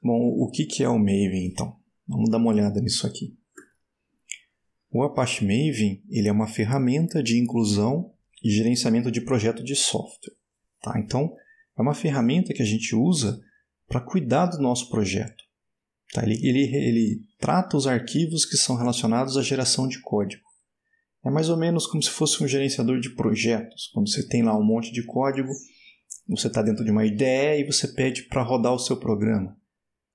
Bom, o que é o Maven então? Vamos dar uma olhada nisso aqui. O Apache Maven ele é uma ferramenta de inclusão e gerenciamento de projeto de software. Tá? Então, é uma ferramenta que a gente usa para cuidar do nosso projeto. Tá? Ele, ele, ele trata os arquivos que são relacionados à geração de código. É mais ou menos como se fosse um gerenciador de projetos, quando você tem lá um monte de código, você está dentro de uma ideia e você pede para rodar o seu programa.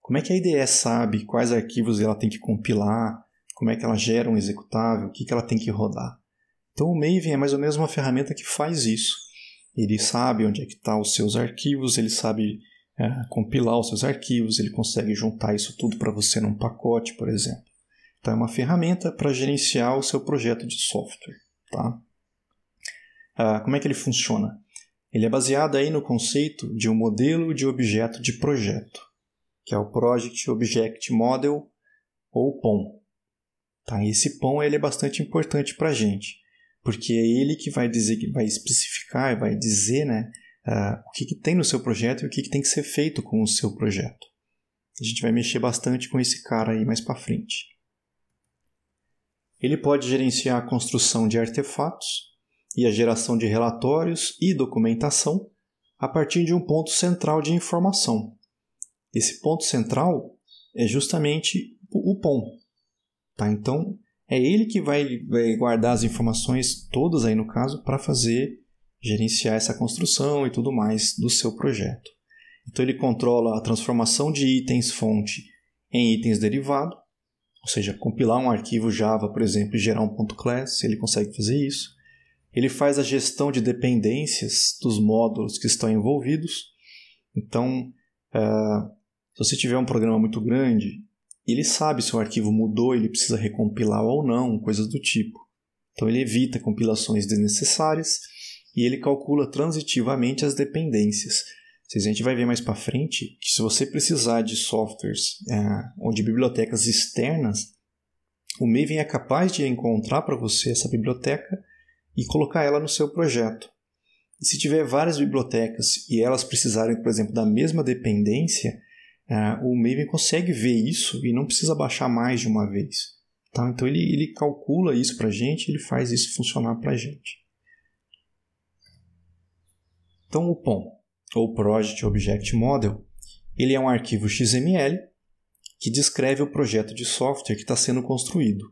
Como é que a IDE sabe quais arquivos ela tem que compilar, como é que ela gera um executável, o que, que ela tem que rodar? Então o Maven é mais ou menos uma ferramenta que faz isso. Ele sabe onde é que estão tá os seus arquivos, ele sabe é, compilar os seus arquivos, ele consegue juntar isso tudo para você num pacote, por exemplo. Então é uma ferramenta para gerenciar o seu projeto de software. Tá? Ah, como é que ele funciona? Ele é baseado aí no conceito de um modelo de objeto de projeto que é o Project Object Model ou POM. Tá? Esse POM ele é bastante importante para a gente, porque é ele que vai dizer, vai especificar, vai dizer né, uh, o que, que, tem no seu projeto e o que, que tem que ser feito com o seu projeto. A gente vai mexer bastante com esse cara aí mais para frente. Ele pode gerenciar a construção de artefatos e a geração de relatórios e documentação a partir de um ponto central de informação, esse ponto central é justamente o POM. Tá? Então, é ele que vai, vai guardar as informações todas aí no caso para fazer gerenciar essa construção e tudo mais do seu projeto. Então ele controla a transformação de itens fonte em itens derivado, ou seja, compilar um arquivo Java, por exemplo, e gerar um ponto .class, ele consegue fazer isso. Ele faz a gestão de dependências dos módulos que estão envolvidos. Então, uh, se você tiver um programa muito grande, ele sabe se o arquivo mudou, ele precisa recompilar ou não, coisas do tipo. Então ele evita compilações desnecessárias e ele calcula transitivamente as dependências. a gente vai ver mais para frente que se você precisar de softwares é, ou de bibliotecas externas, o Maven é capaz de encontrar para você essa biblioteca e colocar ela no seu projeto. E se tiver várias bibliotecas e elas precisarem, por exemplo, da mesma dependência, é, o Maven consegue ver isso e não precisa baixar mais de uma vez. Tá? Então ele, ele calcula isso para a gente, ele faz isso funcionar para a gente. Então o POM, ou Project Object Model, ele é um arquivo XML que descreve o projeto de software que está sendo construído,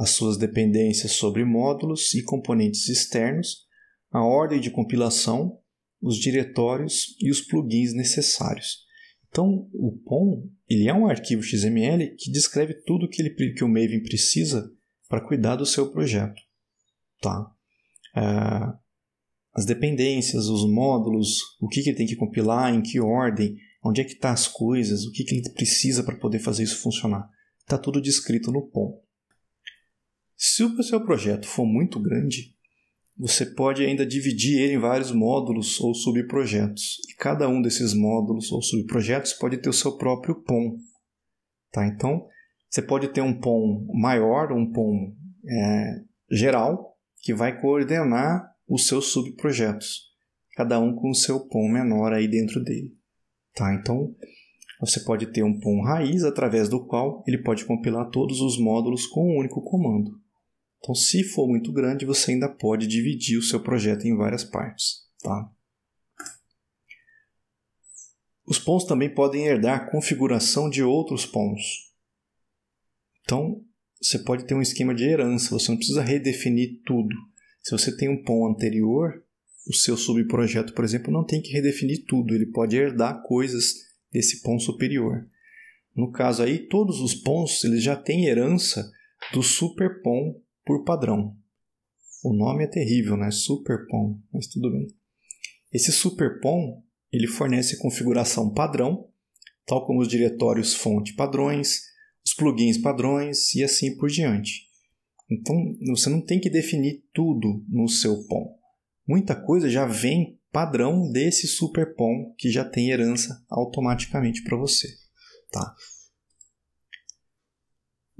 as suas dependências sobre módulos e componentes externos, a ordem de compilação, os diretórios e os plugins necessários. Então, o POM ele é um arquivo XML que descreve tudo que, ele, que o Maven precisa para cuidar do seu projeto. Tá? É, as dependências, os módulos, o que, que ele tem que compilar, em que ordem, onde é que estão tá as coisas, o que, que ele precisa para poder fazer isso funcionar. Está tudo descrito no POM. Se o seu projeto for muito grande, você pode ainda dividir ele em vários módulos ou subprojetos. E cada um desses módulos ou subprojetos pode ter o seu próprio POM. Tá? Então, você pode ter um POM maior, um POM é, geral, que vai coordenar os seus subprojetos, cada um com o seu POM menor aí dentro dele. Tá? Então, você pode ter um POM raiz através do qual ele pode compilar todos os módulos com um único comando. Então, se for muito grande, você ainda pode dividir o seu projeto em várias partes. Tá? Os pons também podem herdar a configuração de outros pons. Então, você pode ter um esquema de herança, você não precisa redefinir tudo. Se você tem um pão anterior, o seu subprojeto, por exemplo, não tem que redefinir tudo, ele pode herdar coisas desse pão superior. No caso aí, todos os pons eles já têm herança do super pão por padrão. O nome é terrível, né? POM. mas tudo bem. Esse Superpom, ele fornece configuração padrão, tal como os diretórios fonte padrões, os plugins padrões e assim por diante. Então, você não tem que definir tudo no seu POM. Muita coisa já vem padrão desse super POM que já tem herança automaticamente para você, tá?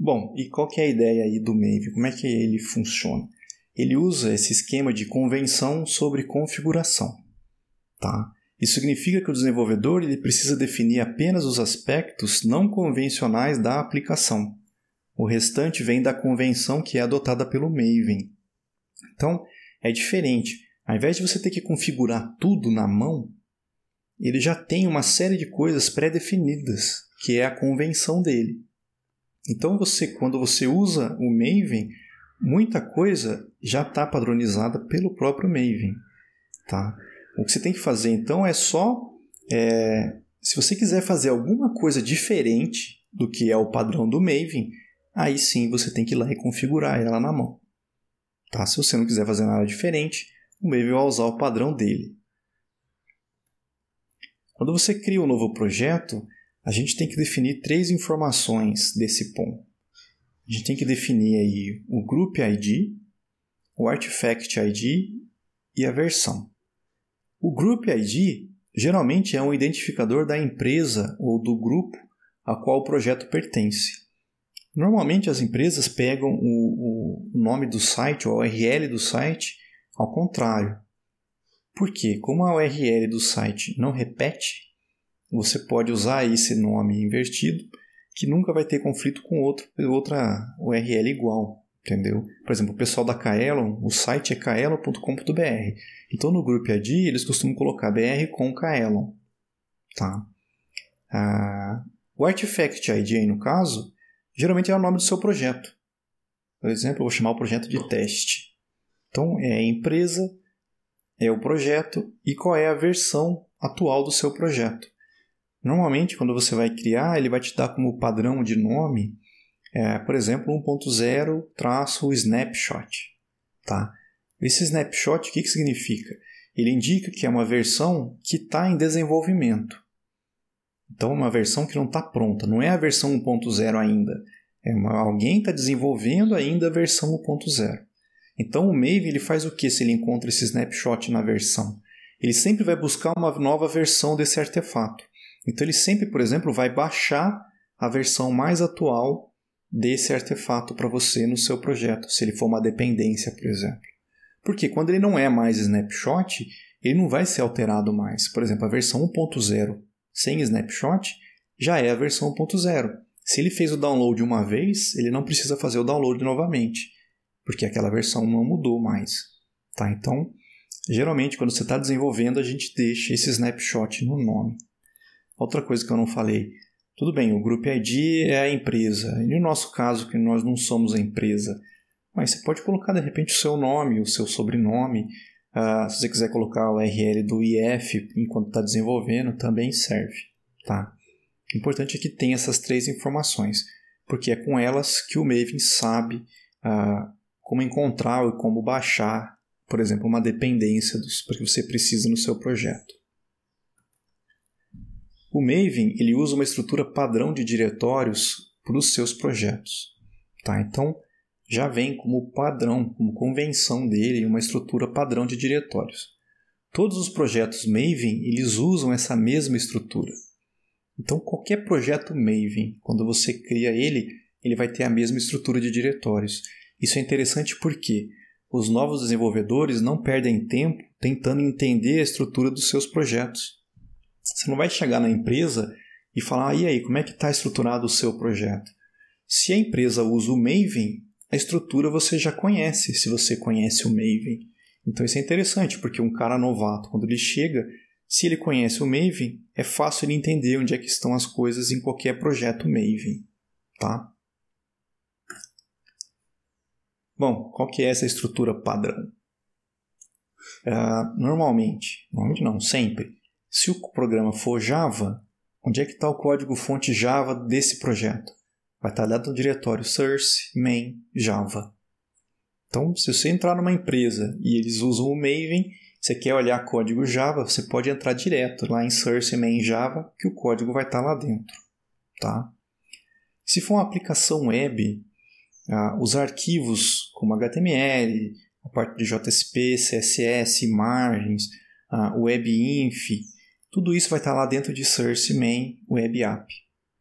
Bom, e qual que é a ideia aí do Maven? Como é que ele funciona? Ele usa esse esquema de convenção sobre configuração. Tá? Isso significa que o desenvolvedor ele precisa definir apenas os aspectos não convencionais da aplicação. O restante vem da convenção que é adotada pelo Maven. Então, é diferente. Ao invés de você ter que configurar tudo na mão, ele já tem uma série de coisas pré-definidas, que é a convenção dele. Então você, quando você usa o Maven, muita coisa já está padronizada pelo próprio Maven, tá? O que você tem que fazer então é só, é, se você quiser fazer alguma coisa diferente do que é o padrão do Maven, aí sim você tem que ir lá e configurar ela na mão, tá? Se você não quiser fazer nada diferente, o Maven vai usar o padrão dele. Quando você cria um novo projeto, a gente tem que definir três informações desse POM. A gente tem que definir aí o Group ID, o Artifact ID e a versão. O Group ID geralmente é um identificador da empresa ou do grupo a qual o projeto pertence. Normalmente as empresas pegam o, o nome do site ou a URL do site ao contrário. Por Como a URL do site não repete, você pode usar esse nome invertido, que nunca vai ter conflito com outro, outra URL igual, entendeu? Por exemplo, o pessoal da Kaelon, o site é kaelon.com.br. Então no grupo ID, eles costumam colocar BR com Kaelon, tá? Ah, o Artifact ID, no caso, geralmente é o nome do seu projeto. Por exemplo, eu vou chamar o projeto de teste. Então, é a empresa, é o projeto e qual é a versão atual do seu projeto. Normalmente, quando você vai criar, ele vai te dar como padrão de nome, é, por exemplo, 1.0 traço snapshot. Tá? Esse snapshot, o que, que significa? Ele indica que é uma versão que está em desenvolvimento. Então, é uma versão que não está pronta. Não é a versão 1.0 ainda. É uma, alguém está desenvolvendo ainda a versão 1.0. Então, o Maven ele faz o que se ele encontra esse snapshot na versão? Ele sempre vai buscar uma nova versão desse artefato. Então ele sempre, por exemplo, vai baixar a versão mais atual desse artefato para você no seu projeto, se ele for uma dependência, por exemplo. Porque quando ele não é mais snapshot, ele não vai ser alterado mais. Por exemplo, a versão 1.0 sem snapshot já é a versão 1.0. Se ele fez o download uma vez, ele não precisa fazer o download novamente, porque aquela versão não mudou mais. Tá? Então, geralmente, quando você está desenvolvendo, a gente deixa esse snapshot no nome. Outra coisa que eu não falei. Tudo bem, o Group ID é a empresa. E no nosso caso, que nós não somos a empresa, mas você pode colocar de repente o seu nome, o seu sobrenome. Uh, se você quiser colocar o URL do IF enquanto está desenvolvendo, também serve. Tá? O importante é que tenha essas três informações, porque é com elas que o Maven sabe uh, como encontrar ou como baixar, por exemplo, uma dependência dos, que você precisa no seu projeto. O Maven ele usa uma estrutura padrão de diretórios para os seus projetos. Tá? Então, já vem como padrão, como convenção dele, uma estrutura padrão de diretórios. Todos os projetos Maven eles usam essa mesma estrutura. Então, qualquer projeto Maven, quando você cria ele, ele vai ter a mesma estrutura de diretórios. Isso é interessante porque os novos desenvolvedores não perdem tempo tentando entender a estrutura dos seus projetos. Você não vai chegar na empresa e falar, ah, e aí, como é que está estruturado o seu projeto? Se a empresa usa o Maven, a estrutura você já conhece, se você conhece o Maven. Então isso é interessante, porque um cara novato, quando ele chega, se ele conhece o Maven, é fácil ele entender onde é que estão as coisas em qualquer projeto Maven, tá? Bom, qual que é essa estrutura padrão? Uh, normalmente, normalmente não, sempre, se o programa for Java, onde é que está o código-fonte Java desse projeto? Vai estar tá dentro do diretório source main java. Então, se você entrar numa empresa e eles usam o Maven, você quer olhar código Java, você pode entrar direto lá em source main java, que o código vai estar tá lá dentro. Tá? Se for uma aplicação web, ah, os arquivos como HTML, a parte de JSP, CSS, imagens, ah, WebInf, tudo isso vai estar lá dentro de Source Main Web App.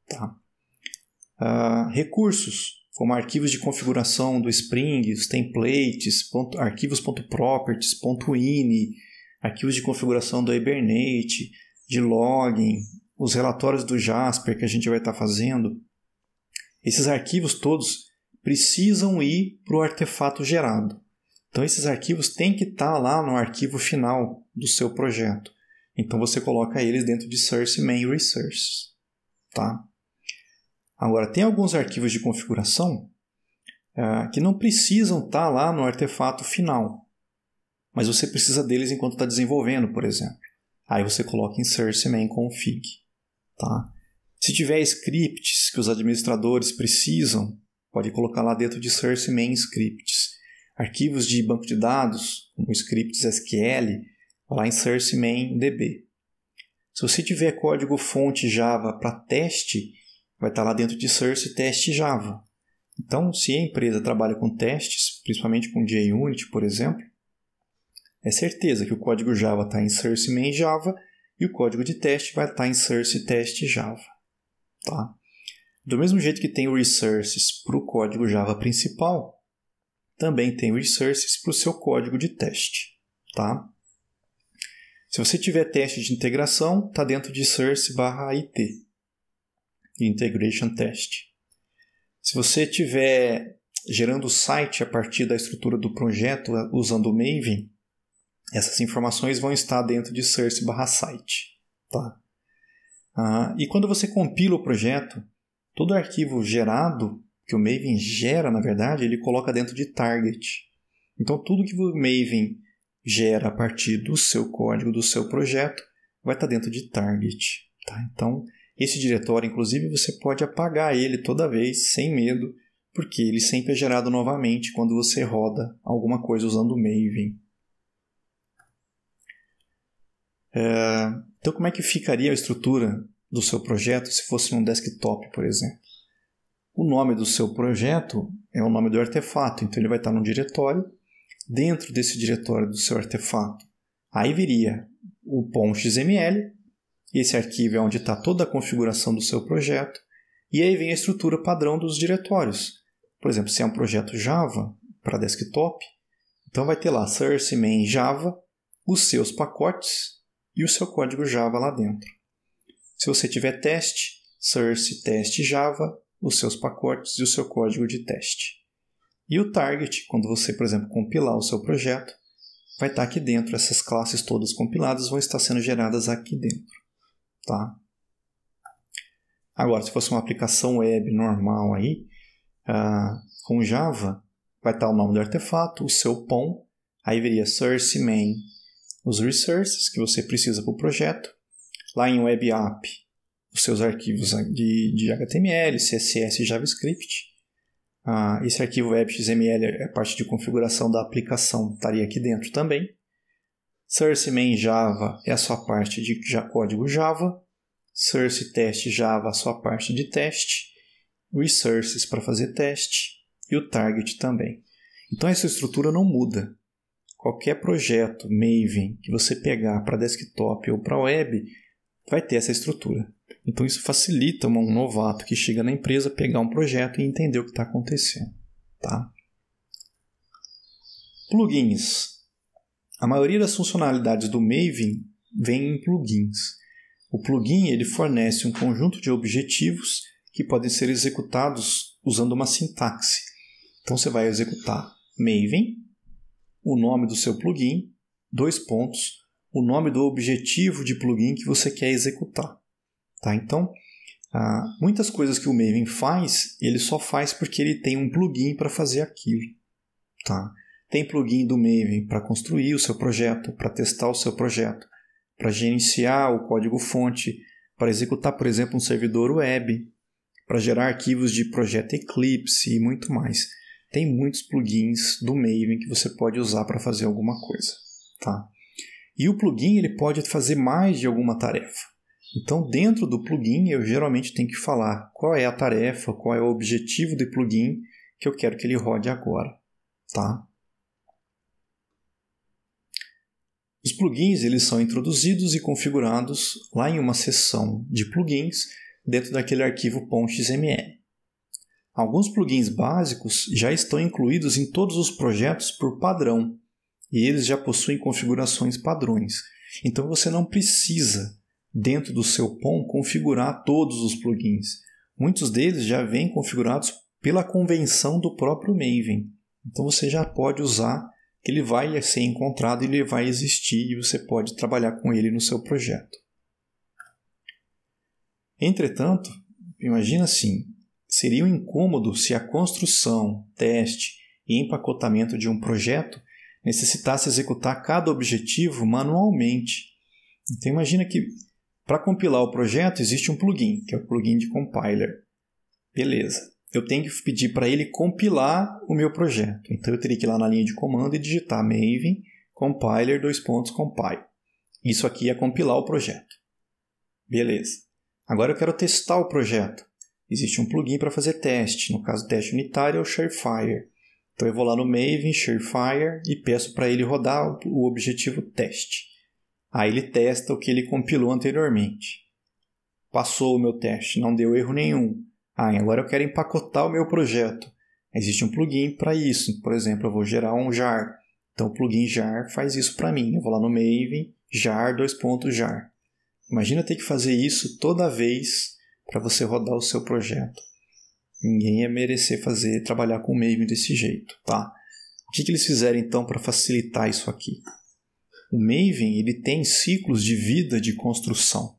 Tá? Uh, recursos, como arquivos de configuração do Spring, os templates, ponto, arquivos.properties, .ini, arquivos de configuração do Hibernate, de login, os relatórios do Jasper que a gente vai estar fazendo. Esses arquivos todos precisam ir para o artefato gerado. Então, esses arquivos têm que estar lá no arquivo final do seu projeto. Então você coloca eles dentro de Source Main Resources. Tá? Agora, tem alguns arquivos de configuração uh, que não precisam estar tá lá no artefato final, mas você precisa deles enquanto está desenvolvendo, por exemplo. Aí você coloca em Source Main Config. Tá? Se tiver scripts que os administradores precisam, pode colocar lá dentro de Source Main Scripts. Arquivos de banco de dados, como scripts SQL, lá em Source Main DB. Se você tiver código fonte Java para teste, vai estar tá lá dentro de Source Teste Java. Então, se a empresa trabalha com testes, principalmente com JUnit, por exemplo, é certeza que o código Java está em Source Main Java e o código de teste vai estar tá em Source Teste Java. Tá? Do mesmo jeito que tem o Resources para o código Java principal, também tem o Resources para o seu código de teste. Tá? Se você tiver teste de integração, está dentro de source IT, Integration Test. Se você tiver gerando o site a partir da estrutura do projeto eh, usando o Maven, essas informações vão estar dentro de source site. Tá? Ah, e quando você compila o projeto, todo arquivo gerado, que o Maven gera, na verdade, ele coloca dentro de target. Então, tudo que o Maven gera a partir do seu código, do seu projeto, vai estar tá dentro de target. Tá? Então, esse diretório, inclusive, você pode apagar ele toda vez, sem medo, porque ele sempre é gerado novamente quando você roda alguma coisa usando o Maven. É... Então, como é que ficaria a estrutura do seu projeto se fosse um desktop, por exemplo? O nome do seu projeto é o nome do artefato, então ele vai estar tá num diretório dentro desse diretório do seu artefato. Aí viria o .xml, esse arquivo é onde está toda a configuração do seu projeto, e aí vem a estrutura padrão dos diretórios. Por exemplo, se é um projeto Java para desktop, então vai ter lá source main Java, os seus pacotes e o seu código Java lá dentro. Se você tiver teste, source teste Java, os seus pacotes e o seu código de teste. E o target, quando você, por exemplo, compilar o seu projeto, vai estar tá aqui dentro. Essas classes todas compiladas vão estar sendo geradas aqui dentro. Tá? Agora, se fosse uma aplicação web normal aí, uh, com Java, vai estar tá o nome do artefato, o seu POM, aí viria source main, os resources que você precisa para o projeto, lá em web app, os seus arquivos de, de HTML, CSS e JavaScript, ah, esse arquivo web.xml é parte de configuração da aplicação, estaria aqui dentro também. Source main Java é a sua parte de código Java. Source test Java, a sua parte de teste. Resources para fazer teste. E o target também. Então essa estrutura não muda. Qualquer projeto Maven que você pegar para desktop ou para web vai ter essa estrutura. Então isso facilita um novato que chega na empresa pegar um projeto e entender o que está acontecendo. Tá? Plugins. A maioria das funcionalidades do Maven vem em plugins. O plugin ele fornece um conjunto de objetivos que podem ser executados usando uma sintaxe. Então você vai executar Maven, o nome do seu plugin, dois pontos, o nome do objetivo de plugin que você quer executar. Tá? Então, ah, muitas coisas que o Maven faz, ele só faz porque ele tem um plugin para fazer aquilo. Tá? Tem plugin do Maven para construir o seu projeto, para testar o seu projeto, para gerenciar o código-fonte, para executar, por exemplo, um servidor web, para gerar arquivos de projeto Eclipse e muito mais. Tem muitos plugins do Maven que você pode usar para fazer alguma coisa. Tá? E o plugin ele pode fazer mais de alguma tarefa. Então, dentro do plugin, eu geralmente tenho que falar qual é a tarefa, qual é o objetivo do plugin que eu quero que ele rode agora, tá? Os plugins eles são introduzidos e configurados lá em uma seção de plugins dentro daquele arquivo .xml. Alguns plugins básicos já estão incluídos em todos os projetos por padrão e eles já possuem configurações padrões. Então você não precisa dentro do seu POM configurar todos os plugins. Muitos deles já vêm configurados pela convenção do próprio Maven. Então você já pode usar, ele vai ser encontrado, ele vai existir e você pode trabalhar com ele no seu projeto. Entretanto, imagina assim, seria um incômodo se a construção, teste e empacotamento de um projeto necessitasse executar cada objetivo manualmente. Então imagina que para compilar o projeto, existe um plugin, que é o plugin de compiler. Beleza. Eu tenho que pedir para ele compilar o meu projeto. Então eu teria que ir lá na linha de comando e digitar maven compiler dois pontos compile. Isso aqui é compilar o projeto. Beleza. Agora eu quero testar o projeto. Existe um plugin para fazer teste. No caso, teste unitário é o Sharefire. Então eu vou lá no maven, Sharefire e peço para ele rodar o objetivo teste. Aí ele testa o que ele compilou anteriormente. Passou o meu teste, não deu erro nenhum. Ah, agora eu quero empacotar o meu projeto. Existe um plugin para isso. Por exemplo, eu vou gerar um jar. Então o plugin jar faz isso para mim. Eu vou lá no Maven, jar, dois pontos, jar. Imagina ter que fazer isso toda vez para você rodar o seu projeto. Ninguém ia merecer fazer trabalhar com o Maven desse jeito, tá? O que, que eles fizeram então para facilitar isso aqui? O Maven ele tem ciclos de vida de construção.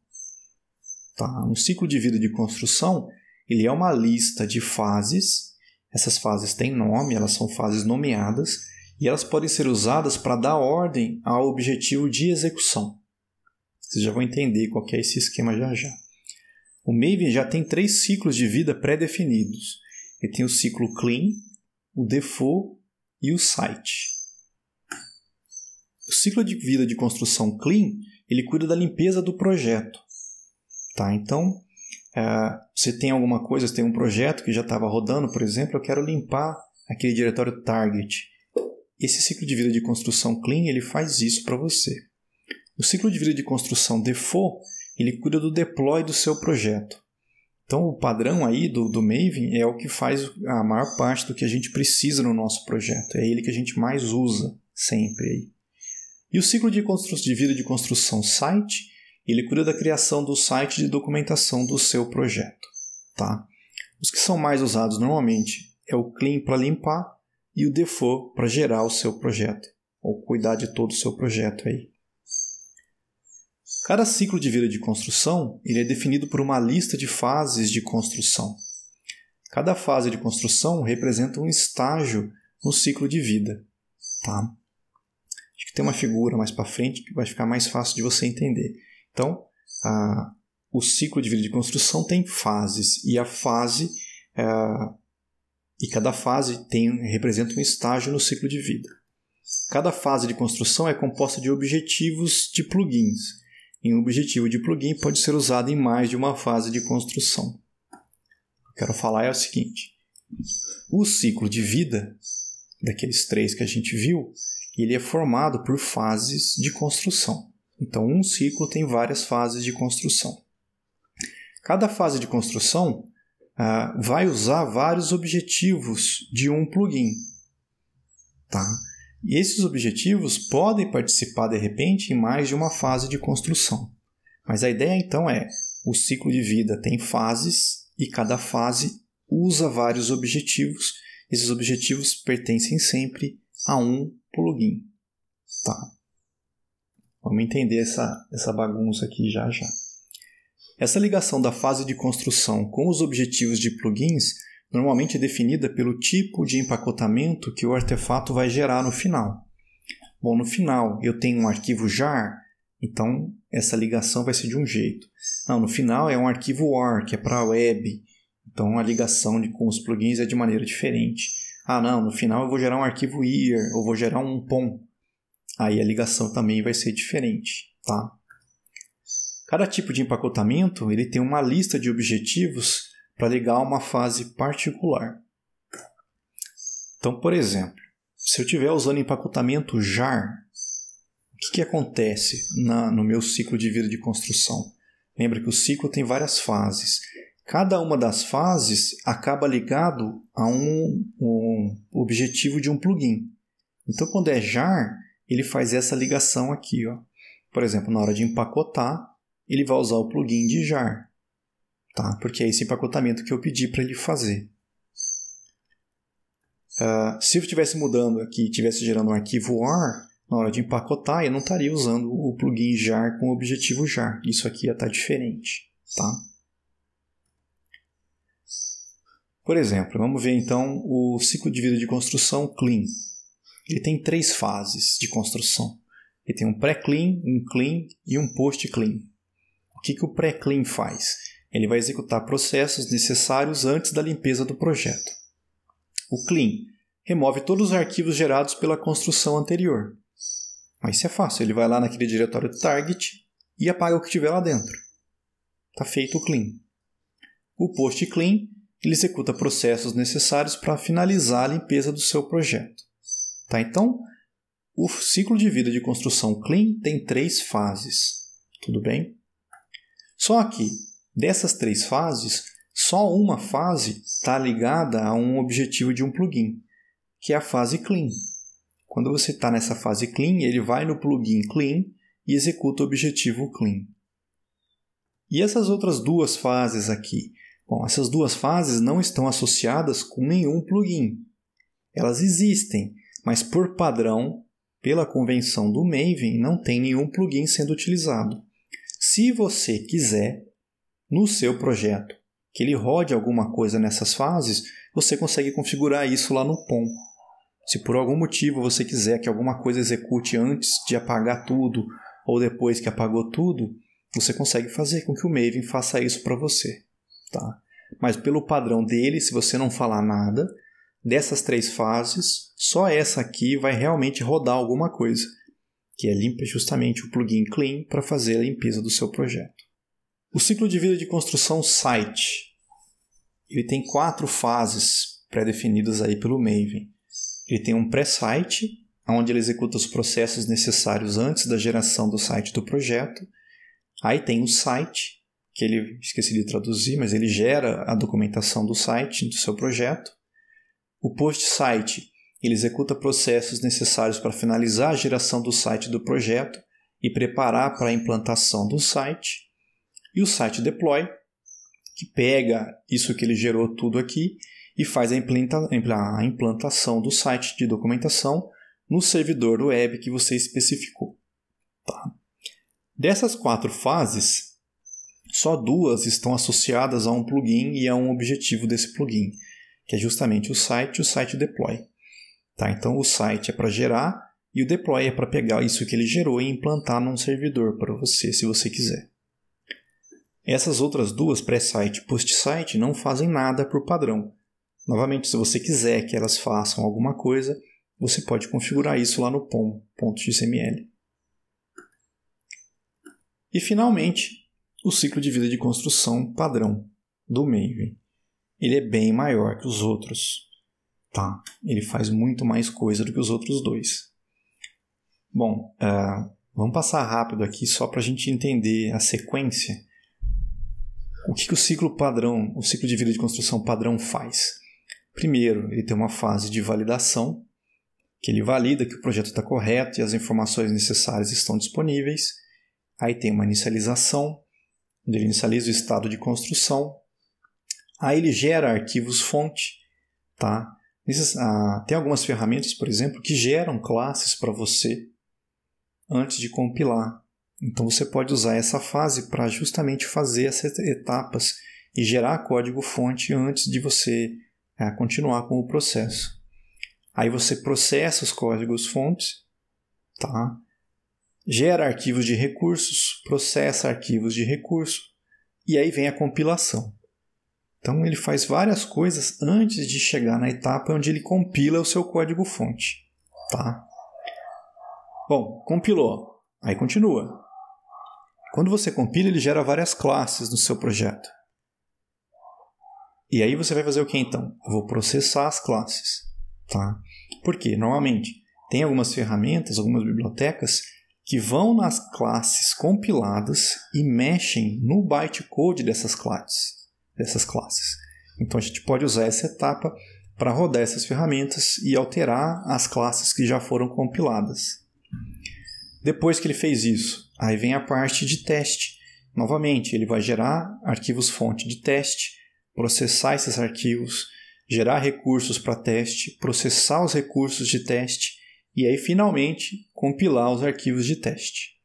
Tá? Um ciclo de vida de construção ele é uma lista de fases. Essas fases têm nome, elas são fases nomeadas e elas podem ser usadas para dar ordem ao objetivo de execução. Vocês já vão entender qual é esse esquema já já. O Maven já tem três ciclos de vida pré-definidos. Ele tem o ciclo clean, o default e o site. O ciclo de vida de construção clean ele cuida da limpeza do projeto. Tá? Então, é, você tem alguma coisa, você tem um projeto que já estava rodando, por exemplo, eu quero limpar aquele diretório target. Esse ciclo de vida de construção clean ele faz isso para você. O ciclo de vida de construção default ele cuida do deploy do seu projeto. Então, o padrão aí do, do Maven é o que faz a maior parte do que a gente precisa no nosso projeto. É ele que a gente mais usa sempre aí. E o ciclo de, de vida de construção site, ele cuida da criação do site de documentação do seu projeto. Tá? Os que são mais usados normalmente é o clean para limpar e o default para gerar o seu projeto, ou cuidar de todo o seu projeto aí. Cada ciclo de vida de construção ele é definido por uma lista de fases de construção. Cada fase de construção representa um estágio no ciclo de vida. Tá? tem uma figura mais para frente que vai ficar mais fácil de você entender. Então, a, o ciclo de vida de construção tem fases e a fase a, é, e cada fase tem, representa um estágio no ciclo de vida. Cada fase de construção é composta de objetivos de plugins. E um objetivo de plugin pode ser usado em mais de uma fase de construção. O que eu quero falar é o seguinte: o ciclo de vida daqueles três que a gente viu e ele é formado por fases de construção. Então, um ciclo tem várias fases de construção. Cada fase de construção ah, vai usar vários objetivos de um plugin. Tá? E esses objetivos podem participar, de repente, em mais de uma fase de construção. Mas a ideia, então, é o ciclo de vida tem fases e cada fase usa vários objetivos. Esses objetivos pertencem sempre a um plugin. Tá. Vamos entender essa, essa bagunça aqui já já. Essa ligação da fase de construção com os objetivos de plugins normalmente é definida pelo tipo de empacotamento que o artefato vai gerar no final. Bom, no final eu tenho um arquivo jar, então essa ligação vai ser de um jeito. Não, no final é um arquivo OR, que é para a web, então a ligação de, com os plugins é de maneira diferente. Ah, não, no final eu vou gerar um arquivo IR, ou vou gerar um POM. Aí a ligação também vai ser diferente, tá? Cada tipo de empacotamento ele tem uma lista de objetivos para ligar uma fase particular. Então, por exemplo, se eu estiver usando empacotamento JAR, o que, que acontece na, no meu ciclo de vida de construção? Lembra que o ciclo tem várias fases. Cada uma das fases acaba ligado a um, um objetivo de um plugin. Então, quando é jar, ele faz essa ligação aqui. Ó. Por exemplo, na hora de empacotar, ele vai usar o plugin de jar. Tá? Porque é esse empacotamento que eu pedi para ele fazer. Uh, se eu estivesse mudando aqui e estivesse gerando um arquivo OR, na hora de empacotar, eu não estaria usando o plugin jar com o objetivo jar. Isso aqui ia estar tá diferente. Tá? Por exemplo, vamos ver então o ciclo de vida de construção clean. Ele tem três fases de construção. Ele tem um pré-clean, um clean e um post-clean. O que, que o pré-clean faz? Ele vai executar processos necessários antes da limpeza do projeto. O clean remove todos os arquivos gerados pela construção anterior. Mas isso é fácil, ele vai lá naquele diretório target e apaga o que tiver lá dentro. Está feito o clean. O post-clean ele executa processos necessários para finalizar a limpeza do seu projeto. Tá? Então, o ciclo de vida de construção clean tem três fases, tudo bem? Só que dessas três fases, só uma fase está ligada a um objetivo de um plugin, que é a fase clean. Quando você está nessa fase clean, ele vai no plugin clean e executa o objetivo clean. E essas outras duas fases aqui, Bom, essas duas fases não estão associadas com nenhum plugin. Elas existem, mas por padrão, pela convenção do Maven, não tem nenhum plugin sendo utilizado. Se você quiser, no seu projeto, que ele rode alguma coisa nessas fases, você consegue configurar isso lá no POM. Se por algum motivo você quiser que alguma coisa execute antes de apagar tudo ou depois que apagou tudo, você consegue fazer com que o Maven faça isso para você. Tá? Mas pelo padrão dele, se você não falar nada, dessas três fases, só essa aqui vai realmente rodar alguma coisa, que é limpa justamente o plugin clean para fazer a limpeza do seu projeto. O ciclo de vida de construção site, ele tem quatro fases pré-definidas aí pelo Maven. Ele tem um pré-site, onde ele executa os processos necessários antes da geração do site do projeto. Aí tem o site, que ele esqueci de traduzir, mas ele gera a documentação do site, do seu projeto. O post site, ele executa processos necessários para finalizar a geração do site do projeto e preparar para a implantação do site. E o site deploy, que pega isso que ele gerou tudo aqui e faz a, implanta, a implantação do site de documentação no servidor web que você especificou. Tá. Dessas quatro fases, só duas estão associadas a um plugin e a um objetivo desse plugin, que é justamente o site e o site deploy. Tá? Então o site é para gerar e o deploy é para pegar isso que ele gerou e implantar num servidor para você, se você quiser. Essas outras duas, pré-site e post-site, não fazem nada por padrão. Novamente, se você quiser que elas façam alguma coisa, você pode configurar isso lá no pom.xml. E finalmente, o ciclo de vida de construção padrão do Maven. Ele é bem maior que os outros. Tá, ele faz muito mais coisa do que os outros dois. Bom, uh, vamos passar rápido aqui só para a gente entender a sequência. O que, que o ciclo padrão, o ciclo de vida de construção padrão faz? Primeiro, ele tem uma fase de validação, que ele valida que o projeto está correto e as informações necessárias estão disponíveis. Aí tem uma inicialização, onde ele inicializa o estado de construção. Aí ele gera arquivos fonte, tá? Ah, tem algumas ferramentas, por exemplo, que geram classes para você antes de compilar. Então você pode usar essa fase para justamente fazer essas etapas e gerar código-fonte antes de você é, continuar com o processo. Aí você processa os códigos-fontes, tá? gera arquivos de recursos, processa arquivos de recurso e aí vem a compilação. Então ele faz várias coisas antes de chegar na etapa onde ele compila o seu código-fonte, tá? Bom, compilou, aí continua. Quando você compila, ele gera várias classes no seu projeto. E aí você vai fazer o que então? Eu vou processar as classes, tá? Porque normalmente tem algumas ferramentas, algumas bibliotecas que vão nas classes compiladas e mexem no bytecode dessas classes, dessas classes. Então a gente pode usar essa etapa para rodar essas ferramentas e alterar as classes que já foram compiladas. Depois que ele fez isso, aí vem a parte de teste. Novamente, ele vai gerar arquivos fonte de teste, processar esses arquivos, gerar recursos para teste, processar os recursos de teste e aí finalmente compilar os arquivos de teste.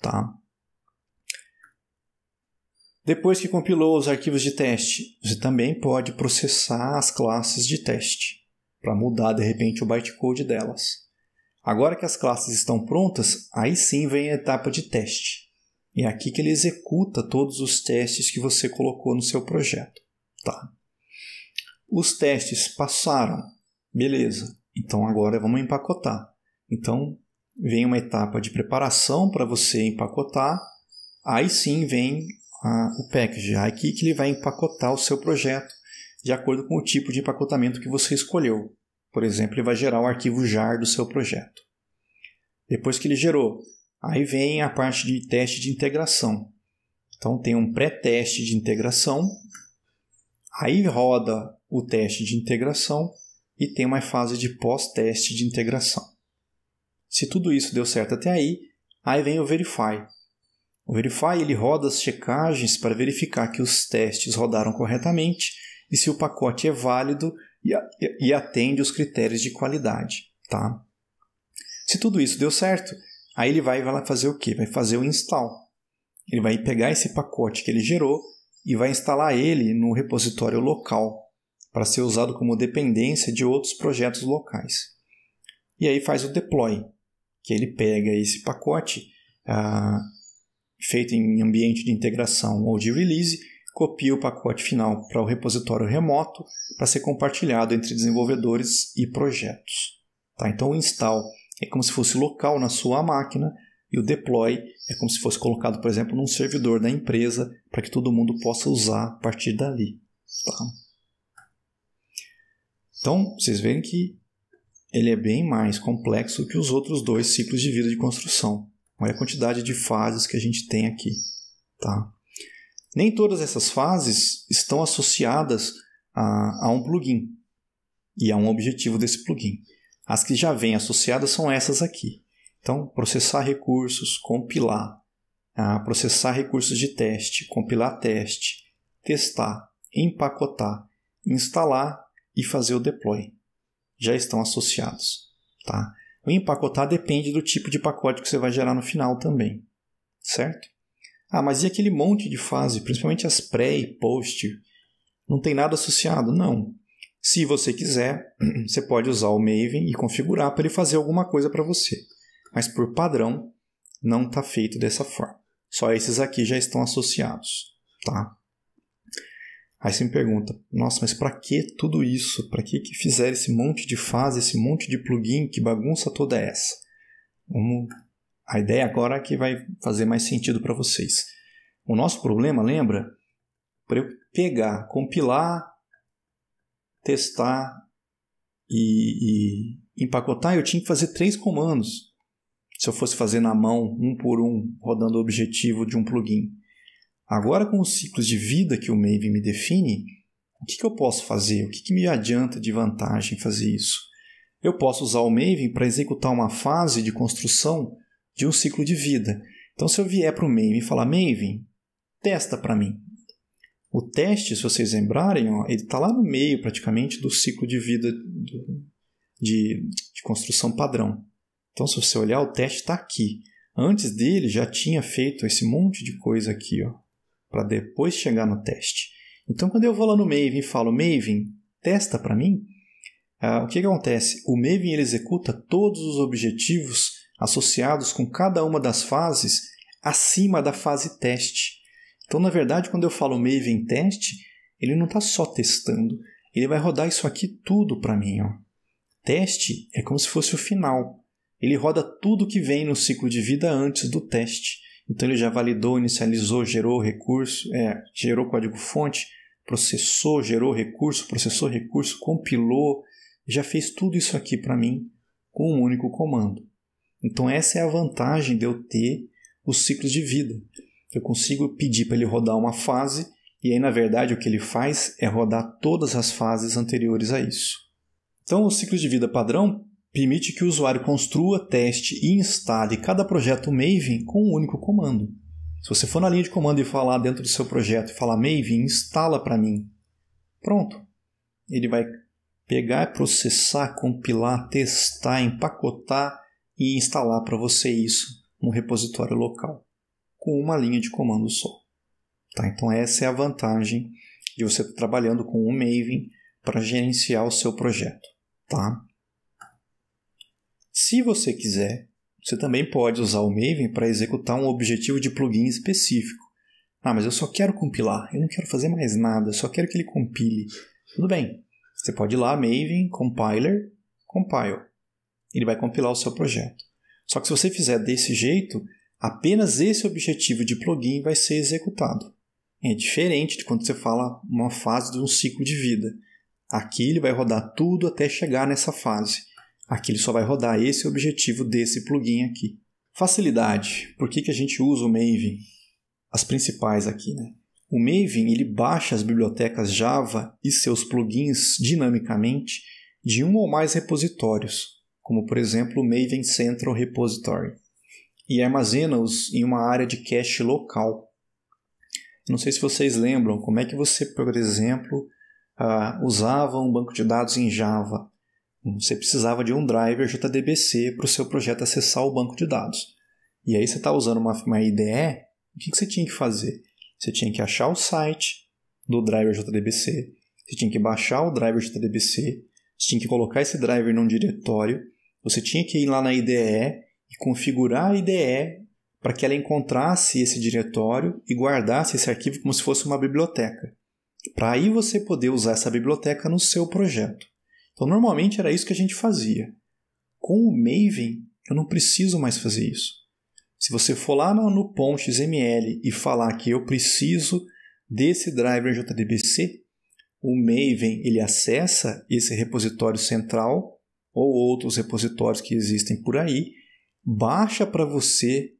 Tá? Depois que compilou os arquivos de teste, você também pode processar as classes de teste para mudar de repente o bytecode delas. Agora que as classes estão prontas, aí sim vem a etapa de teste. E é aqui que ele executa todos os testes que você colocou no seu projeto. Tá. Os testes passaram, beleza. Então agora vamos empacotar. Então vem uma etapa de preparação para você empacotar, aí sim vem a, o package, aqui que ele vai empacotar o seu projeto de acordo com o tipo de empacotamento que você escolheu. Por exemplo, ele vai gerar o arquivo JAR do seu projeto. Depois que ele gerou, aí vem a parte de teste de integração. Então tem um pré-teste de integração, aí roda o teste de integração e tem uma fase de pós-teste de integração. Se tudo isso deu certo até aí, aí vem o verify. O verify ele roda as checagens para verificar que os testes rodaram corretamente e se o pacote é válido e atende os critérios de qualidade, tá? Se tudo isso deu certo, aí ele vai, lá fazer o quê? Vai fazer o install. Ele vai pegar esse pacote que ele gerou e vai instalar ele no repositório local para ser usado como dependência de outros projetos locais. E aí faz o deploy que ele pega esse pacote ah, feito em ambiente de integração ou de release, copia o pacote final para o repositório remoto para ser compartilhado entre desenvolvedores e projetos. Tá? Então o install é como se fosse local na sua máquina e o deploy é como se fosse colocado, por exemplo, num servidor da empresa para que todo mundo possa usar a partir dali. Tá? Então, vocês veem que ele é bem mais complexo que os outros dois ciclos de vida de construção. Olha a quantidade de fases que a gente tem aqui. Tá? Nem todas essas fases estão associadas a, a um plugin e a um objetivo desse plugin. As que já vêm associadas são essas aqui. Então, processar recursos, compilar, tá? processar recursos de teste, compilar teste, testar, empacotar, instalar e fazer o deploy já estão associados. Tá? O empacotar depende do tipo de pacote que você vai gerar no final também, certo? Ah, mas e aquele monte de fase, principalmente as pré e post? Não tem nada associado? Não. Se você quiser, você pode usar o Maven e configurar para ele fazer alguma coisa para você. Mas por padrão, não está feito dessa forma. Só esses aqui já estão associados, tá? Aí você me pergunta, nossa, mas para que tudo isso? Para que que fizeram esse monte de fase, esse monte de plugin? Que bagunça toda é essa? A ideia agora é que vai fazer mais sentido para vocês. O nosso problema, lembra? Para eu pegar, compilar, testar e, e empacotar, eu tinha que fazer três comandos. Se eu fosse fazer na mão, um por um, rodando o objetivo de um plugin. Agora, com os ciclos de vida que o Maven me define, o que, que eu posso fazer? O que, que, me adianta de vantagem fazer isso? Eu posso usar o Maven para executar uma fase de construção de um ciclo de vida. Então, se eu vier para o Maven e falar, Maven, testa para mim. O teste, se vocês lembrarem, ó, ele está lá no meio praticamente do ciclo de vida do, de, de construção padrão. Então, se você olhar, o teste está aqui. Antes dele já tinha feito esse monte de coisa aqui. Ó para depois chegar no teste. Então, quando eu vou lá no Maven e falo, Maven, testa para mim, uh, o que, que acontece? O Maven ele executa todos os objetivos associados com cada uma das fases acima da fase teste. Então, na verdade, quando eu falo Maven teste, ele não está só testando, ele vai rodar isso aqui tudo para mim. Ó. Teste é como se fosse o final. Ele roda tudo que vem no ciclo de vida antes do teste. Então ele já validou, inicializou, gerou recurso, é, gerou código-fonte, processou, gerou recurso, processou recurso, compilou, já fez tudo isso aqui para mim com um único comando. Então essa é a vantagem de eu ter os ciclos de vida. Eu consigo pedir para ele rodar uma fase e aí na verdade o que ele faz é rodar todas as fases anteriores a isso. Então o ciclo de vida padrão permite que o usuário construa, teste e instale cada projeto Maven com um único comando. Se você for na linha de comando e falar dentro do seu projeto e falar Maven, instala para mim. Pronto. Ele vai pegar, processar, compilar, testar, empacotar e instalar para você isso no repositório local com uma linha de comando só. Tá? Então essa é a vantagem de você estar trabalhando com o Maven para gerenciar o seu projeto, tá? Se você quiser, você também pode usar o Maven para executar um objetivo de plugin específico. Ah, mas eu só quero compilar, eu não quero fazer mais nada, eu só quero que ele compile. Tudo bem, você pode ir lá, Maven, Compiler, Compile. Ele vai compilar o seu projeto. Só que se você fizer desse jeito, apenas esse objetivo de plugin vai ser executado. É diferente de quando você fala uma fase de um ciclo de vida. Aqui ele vai rodar tudo até chegar nessa fase. Aqui ele só vai rodar. Esse objetivo desse plugin aqui. Facilidade. Por que, que a gente usa o Maven? As principais aqui, né? O Maven ele baixa as bibliotecas Java e seus plugins dinamicamente de um ou mais repositórios, como por exemplo o Maven Central Repository, e armazena-os em uma área de cache local. Não sei se vocês lembram como é que você, por exemplo, uh, usava um banco de dados em Java. Você precisava de um driver JDBC para o seu projeto acessar o banco de dados. E aí você está usando uma, uma IDE, o que, que você tinha que fazer? Você tinha que achar o site do driver JDBC, você tinha que baixar o driver JDBC, você tinha que colocar esse driver num diretório, você tinha que ir lá na IDE e configurar a IDE para que ela encontrasse esse diretório e guardasse esse arquivo como se fosse uma biblioteca. Para aí você poder usar essa biblioteca no seu projeto. Então, normalmente era isso que a gente fazia. Com o Maven, eu não preciso mais fazer isso. Se você for lá no, no POM XML e falar que eu preciso desse driver JDBC, o Maven ele acessa esse repositório central ou outros repositórios que existem por aí, baixa para você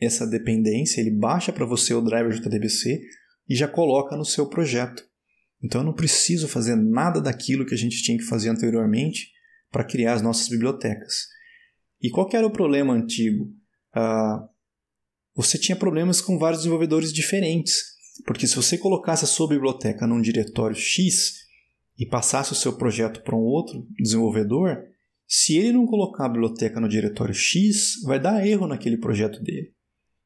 essa dependência, ele baixa para você o driver JDBC e já coloca no seu projeto. Então eu não preciso fazer nada daquilo que a gente tinha que fazer anteriormente para criar as nossas bibliotecas. E qual era o problema antigo? Ah, você tinha problemas com vários desenvolvedores diferentes, porque se você colocasse a sua biblioteca num diretório X e passasse o seu projeto para um outro desenvolvedor, se ele não colocar a biblioteca no diretório X, vai dar erro naquele projeto dele.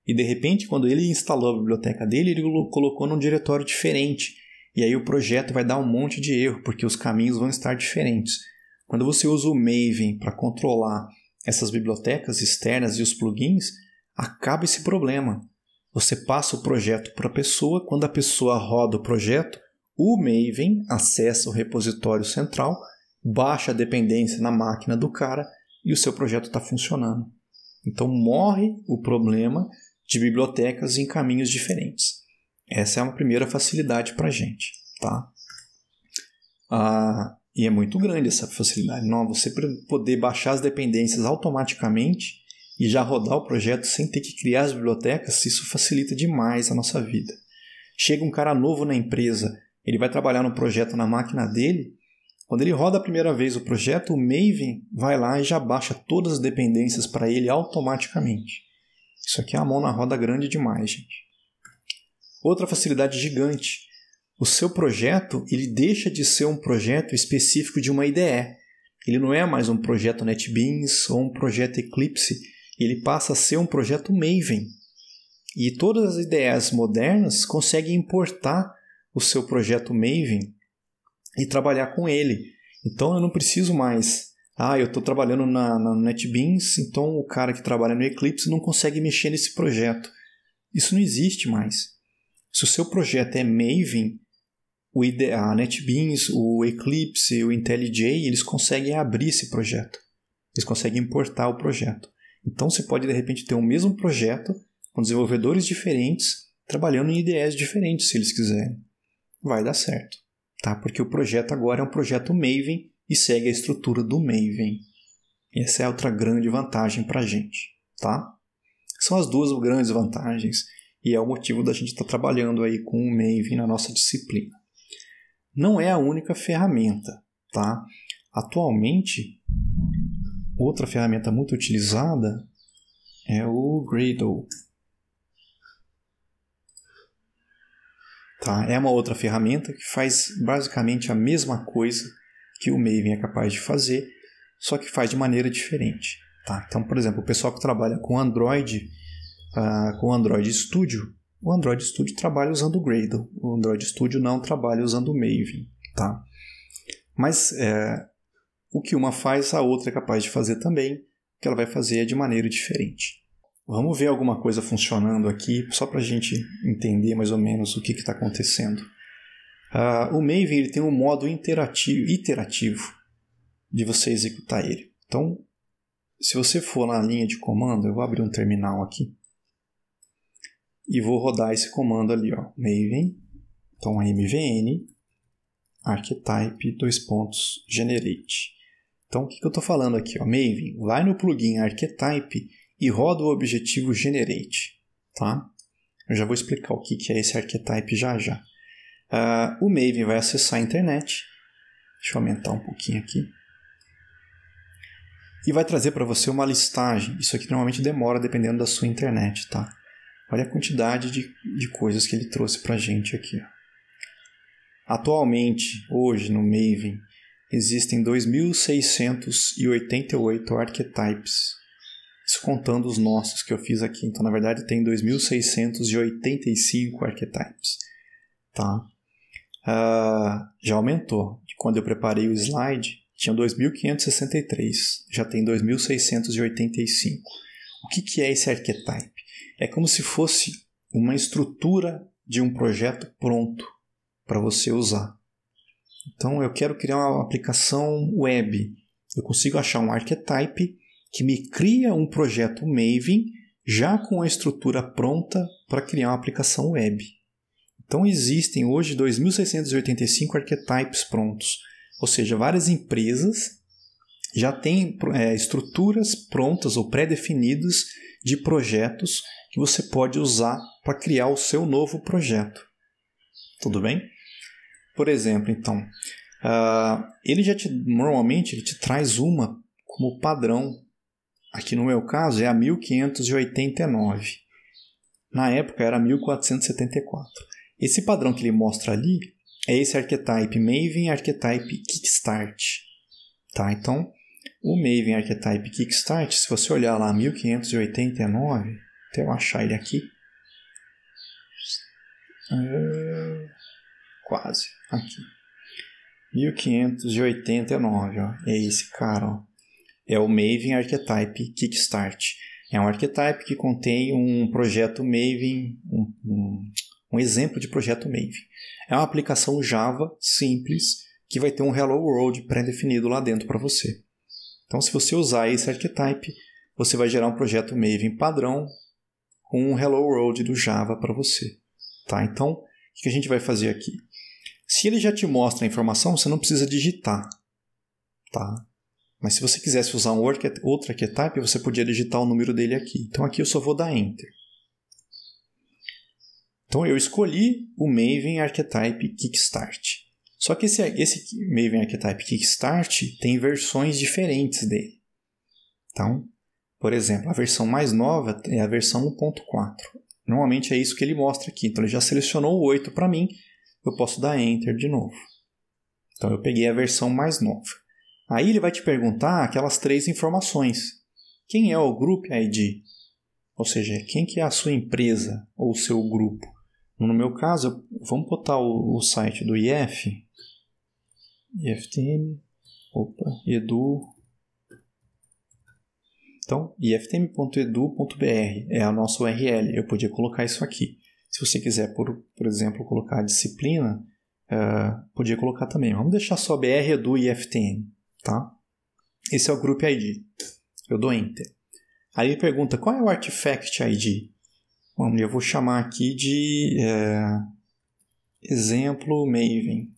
E de repente, quando ele instalou a biblioteca dele, ele colocou num diretório diferente. E aí o projeto vai dar um monte de erro, porque os caminhos vão estar diferentes. Quando você usa o Maven para controlar essas bibliotecas externas e os plugins, acaba esse problema. Você passa o projeto para a pessoa, quando a pessoa roda o projeto, o Maven acessa o repositório central, baixa a dependência na máquina do cara e o seu projeto está funcionando. Então morre o problema de bibliotecas em caminhos diferentes. Essa é uma primeira facilidade para a gente, tá? Ah, e é muito grande essa facilidade. Não, você poder baixar as dependências automaticamente e já rodar o projeto sem ter que criar as bibliotecas, isso facilita demais a nossa vida. Chega um cara novo na empresa, ele vai trabalhar no projeto na máquina dele. Quando ele roda a primeira vez o projeto, o Maven vai lá e já baixa todas as dependências para ele automaticamente. Isso aqui é a mão na roda grande demais, gente. Outra facilidade gigante, o seu projeto ele deixa de ser um projeto específico de uma IDE. Ele não é mais um projeto NetBeans ou um projeto Eclipse, ele passa a ser um projeto Maven. E todas as IDEs modernas conseguem importar o seu projeto Maven e trabalhar com ele. Então eu não preciso mais. Ah, eu estou trabalhando na, na NetBeans, então o cara que trabalha no Eclipse não consegue mexer nesse projeto. Isso não existe mais. Se o seu projeto é Maven, o IDE, a NetBeans, o Eclipse, o IntelliJ, eles conseguem abrir esse projeto. Eles conseguem importar o projeto. Então você pode de repente ter o mesmo projeto com desenvolvedores diferentes, trabalhando em IDEs diferentes, se eles quiserem. Vai dar certo, tá? Porque o projeto agora é um projeto Maven e segue a estrutura do Maven. Essa é outra grande vantagem para a gente, tá? São as duas grandes vantagens e é o motivo da gente estar tá trabalhando aí com o Maven na nossa disciplina. Não é a única ferramenta, tá? Atualmente, outra ferramenta muito utilizada é o Gradle. Tá? É uma outra ferramenta que faz basicamente a mesma coisa que o Maven é capaz de fazer, só que faz de maneira diferente. Tá? Então, por exemplo, o pessoal que trabalha com Android ah, com o Android Studio, o Android Studio trabalha usando o Gradle. O Android Studio não trabalha usando o Maven, tá? Mas é, o que uma faz, a outra é capaz de fazer também. O que ela vai fazer é de maneira diferente. Vamos ver alguma coisa funcionando aqui, só para a gente entender mais ou menos o que está acontecendo. Uh, o Maven ele tem um modo interativo, iterativo de você executar ele. Então, se você for na linha de comando, eu vou abrir um terminal aqui e vou rodar esse comando ali, ó, maven, então mvn, archetype, dois pontos, generate. Então, o que, que eu estou falando aqui? Ó, maven, vai no plugin archetype e roda o objetivo generate, tá? Eu já vou explicar o que, que é esse archetype já já. Uh, o maven vai acessar a internet, deixa eu aumentar um pouquinho aqui, e vai trazer para você uma listagem. Isso aqui normalmente demora dependendo da sua internet, tá? Olha a quantidade de, de coisas que ele trouxe para a gente aqui. Atualmente, hoje, no Maven, existem 2.688 archetypes. Isso contando os nossos que eu fiz aqui. Então, na verdade, tem 2.685 archetypes. Tá? Uh, já aumentou. Quando eu preparei o slide, tinha 2.563. Já tem 2.685. O que, que é esse archetype? É como se fosse uma estrutura de um projeto pronto para você usar. Então eu quero criar uma aplicação web. Eu consigo achar um archetype que me cria um projeto Maven já com a estrutura pronta para criar uma aplicação web. Então existem hoje 2.685 archetypes prontos, ou seja, várias empresas já têm é, estruturas prontas ou pré-definidas de projetos que você pode usar para criar o seu novo projeto. Tudo bem? Por exemplo, então, uh, ele já te normalmente ele te traz uma como padrão. Aqui no meu caso é a 1589. Na época era 1474. Esse padrão que ele mostra ali é esse archetype Maven Archetype Kickstart. Tá? Então, o Maven Archetype Kickstart, se você olhar lá 1589, até eu achar ele aqui. É, quase. Aqui. 1589, ó. É esse cara, ó. É o Maven Archetype Kickstart. É um archetype que contém um projeto Maven, um, um, um exemplo de projeto Maven. É uma aplicação Java simples que vai ter um Hello World pré-definido lá dentro para você. Então, se você usar esse archetype, você vai gerar um projeto Maven padrão um hello world do Java para você. Tá? Então, o que a gente vai fazer aqui? Se ele já te mostra a informação, você não precisa digitar. Tá? Mas se você quisesse usar um outro archetype, você podia digitar o número dele aqui. Então aqui eu só vou dar Enter. Então eu escolhi o Maven Archetype Kickstart. Só que esse, esse Maven Archetype Kickstart tem versões diferentes dele. Tá? Então, por exemplo, a versão mais nova é a versão 1.4. Normalmente é isso que ele mostra aqui. Então ele já selecionou o 8 para mim, eu posso dar Enter de novo. Então eu peguei a versão mais nova. Aí ele vai te perguntar aquelas três informações. Quem é o Group ID? Ou seja, quem que é a sua empresa ou o seu grupo? No meu caso, vamos botar o, o site do IF, IFTM, opa, Edu, então, iftm.edu.br é a nossa URL, eu podia colocar isso aqui. Se você quiser, por, por exemplo, colocar disciplina, uh, podia colocar também. Vamos deixar só BR Edu IFTM, tá? Esse é o Group ID. Eu dou Enter. Aí ele pergunta, qual é o Artifact ID? Bom, eu vou chamar aqui de uh, exemplo Maven.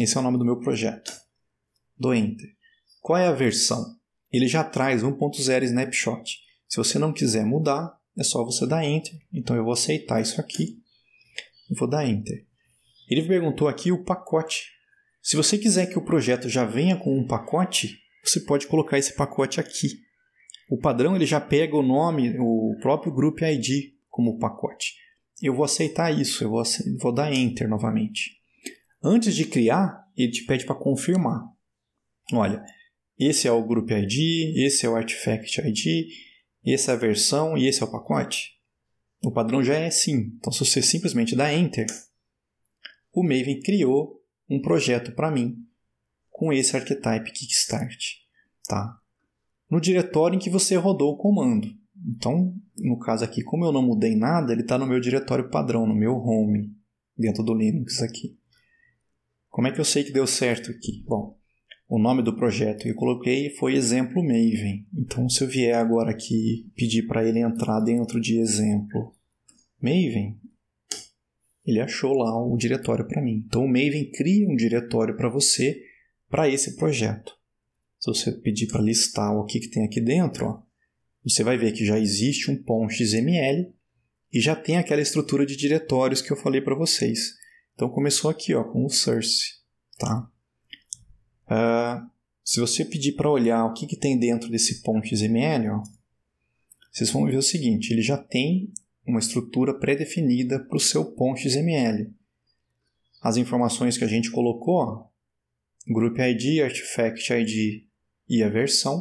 Esse é o nome do meu projeto. Dou Enter. Qual é a versão? ele já traz 1.0 snapshot. Se você não quiser mudar, é só você dar enter. Então eu vou aceitar isso aqui e vou dar enter. Ele perguntou aqui o pacote. Se você quiser que o projeto já venha com um pacote, você pode colocar esse pacote aqui. O padrão ele já pega o nome, o próprio group ID como pacote. Eu vou aceitar isso, eu vou, vou dar enter novamente. Antes de criar, ele te pede para confirmar. Olha, esse é o Group ID, esse é o Artifact ID, essa é a versão e esse é o pacote? O padrão já é sim. Então, se você simplesmente dá Enter, o Maven criou um projeto para mim com esse archetype Kickstart. Tá? No diretório em que você rodou o comando. Então, no caso aqui, como eu não mudei nada, ele está no meu diretório padrão, no meu home, dentro do Linux aqui. Como é que eu sei que deu certo aqui? Bom, o nome do projeto que eu coloquei foi Exemplo Maven. Então, se eu vier agora aqui pedir para ele entrar dentro de Exemplo Maven, ele achou lá o diretório para mim. Então, o Maven cria um diretório para você para esse projeto. Se você pedir para listar o que, que tem aqui dentro, ó, você vai ver que já existe um POM XML e já tem aquela estrutura de diretórios que eu falei para vocês. Então, começou aqui ó, com o source. Tá? Uh, se você pedir para olhar o que, que tem dentro desse pom.xml, ó, vocês vão ver o seguinte, ele já tem uma estrutura pré-definida para o seu pom.xml. As informações que a gente colocou, ó, group ID, artifact ID e a versão.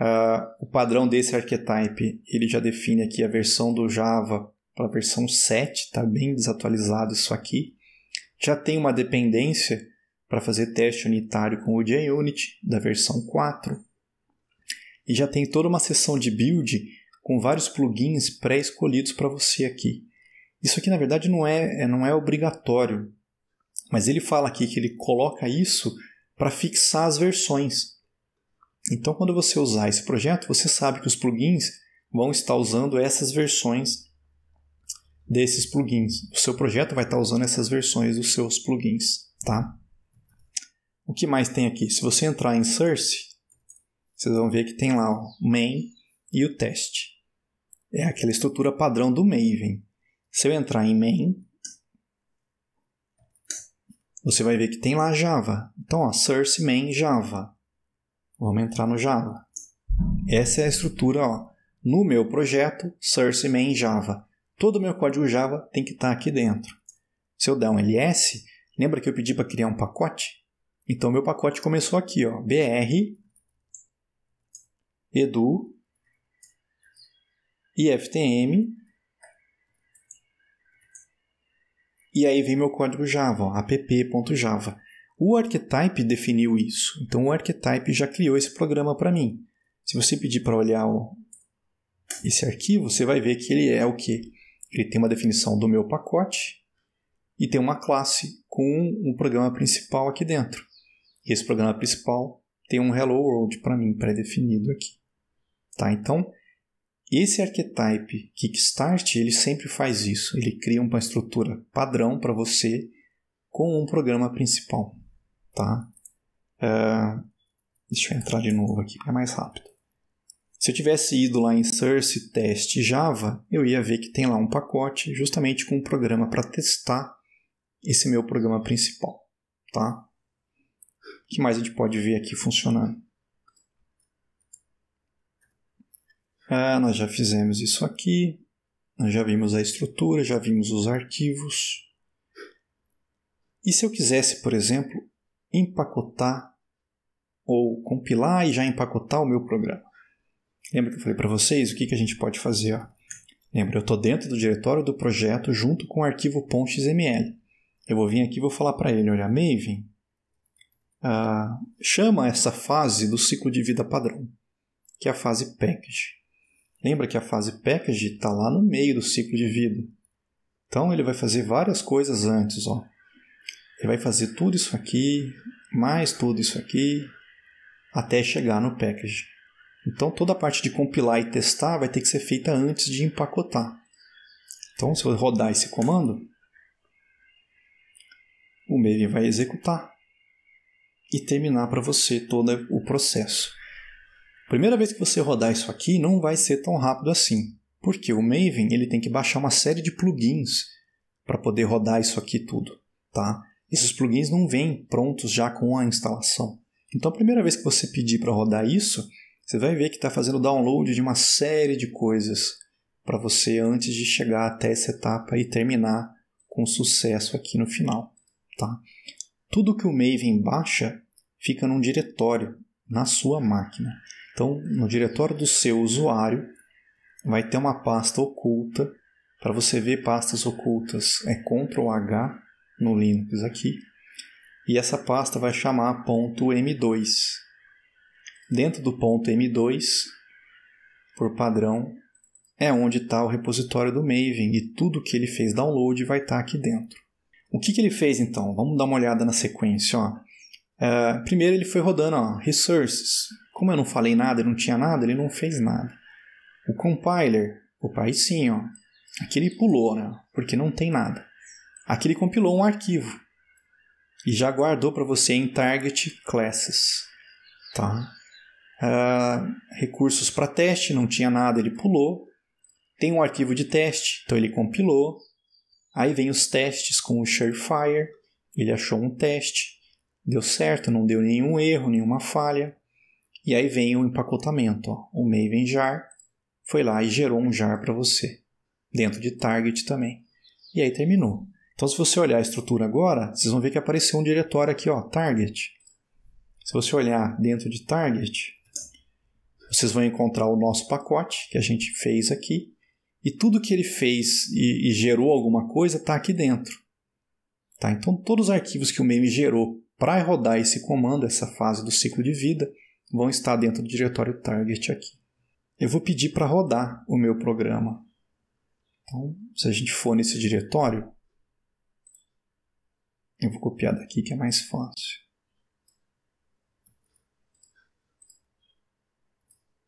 Uh, o padrão desse archetype, ele já define aqui a versão do Java para a versão 7, está bem desatualizado isso aqui. Já tem uma dependência para fazer teste unitário com o JUnit da versão 4. E já tem toda uma seção de build com vários plugins pré-escolhidos para você aqui. Isso aqui na verdade não é, é, não é obrigatório, mas ele fala aqui que ele coloca isso para fixar as versões. Então, quando você usar esse projeto, você sabe que os plugins vão estar usando essas versões desses plugins. O seu projeto vai estar usando essas versões dos seus plugins, tá? O que mais tem aqui? Se você entrar em Source, vocês vão ver que tem lá o main e o test. É aquela estrutura padrão do Maven. Se eu entrar em main, você vai ver que tem lá Java. Então, ó, source main Java. Vamos entrar no Java. Essa é a estrutura, ó. No meu projeto, source main Java. Todo o meu código Java tem que estar tá aqui dentro. Se eu der um ls, lembra que eu pedi para criar um pacote? Então meu pacote começou aqui, ó, br edu iftm e aí vem meu código Java, app.java. O Archetype definiu isso, então o Archetype já criou esse programa para mim. Se você pedir para olhar o, esse arquivo, você vai ver que ele é o que? Ele tem uma definição do meu pacote e tem uma classe com o um programa principal aqui dentro. E esse programa principal tem um Hello World para mim pré-definido aqui. Tá? Então, esse archetype Kickstart, ele sempre faz isso. Ele cria uma estrutura padrão para você com um programa principal. Tá? Uh, deixa eu entrar de novo aqui, é mais rápido. Se eu tivesse ido lá em Source Test Java, eu ia ver que tem lá um pacote justamente com um programa para testar esse meu programa principal, tá? que mais a gente pode ver aqui funcionando? Ah, nós já fizemos isso aqui. Nós já vimos a estrutura, já vimos os arquivos. E se eu quisesse, por exemplo, empacotar ou compilar e já empacotar o meu programa? Lembra que eu falei para vocês o que, que a gente pode fazer? Ó? Lembra, eu estou dentro do diretório do projeto junto com o arquivo .xml. Eu vou vir aqui e vou falar para ele, olha, Maven, ah, chama essa fase do ciclo de vida padrão, que é a fase package. Lembra que a fase package está lá no meio do ciclo de vida. Então ele vai fazer várias coisas antes. Ó. Ele vai fazer tudo isso aqui, mais tudo isso aqui, até chegar no package. Então toda a parte de compilar e testar vai ter que ser feita antes de empacotar. Então se eu rodar esse comando, o Maven vai executar e terminar para você todo o processo. Primeira vez que você rodar isso aqui, não vai ser tão rápido assim, porque o Maven ele tem que baixar uma série de plugins para poder rodar isso aqui tudo, tá? Esses plugins não vêm prontos já com a instalação. Então, a primeira vez que você pedir para rodar isso, você vai ver que está fazendo download de uma série de coisas para você antes de chegar até essa etapa e terminar com sucesso aqui no final, tá? Tudo que o Maven baixa fica num diretório na sua máquina. Então, no diretório do seu usuário, vai ter uma pasta oculta. Para você ver pastas ocultas, é Ctrl H no Linux aqui. E essa pasta vai chamar ponto .m2. Dentro do ponto .m2, por padrão, é onde está o repositório do Maven e tudo que ele fez download vai estar tá aqui dentro. O que, que ele fez então? Vamos dar uma olhada na sequência. Ó. Ah, primeiro ele foi rodando, ó, resources. Como eu não falei nada, não tinha nada, ele não fez nada. O compiler, opa, aí sim, ó. Aqui ele pulou, né? Porque não tem nada. Aqui ele compilou um arquivo e já guardou para você em target classes, tá? Uh, recursos para teste, não tinha nada, ele pulou. Tem um arquivo de teste, então ele compilou. Aí vem os testes com o Surefire, ele achou um teste deu certo, não deu nenhum erro, nenhuma falha. E aí vem o empacotamento, ó. o Maven Jar foi lá e gerou um jar para você, dentro de target também. E aí terminou. Então, se você olhar a estrutura agora, vocês vão ver que apareceu um diretório aqui, ó, target. Se você olhar dentro de target, vocês vão encontrar o nosso pacote que a gente fez aqui. E tudo que ele fez e, e gerou alguma coisa está aqui dentro. Tá? Então, todos os arquivos que o meme gerou para rodar esse comando, essa fase do ciclo de vida, vão estar dentro do diretório target aqui. Eu vou pedir para rodar o meu programa. Então, se a gente for nesse diretório, eu vou copiar daqui que é mais fácil.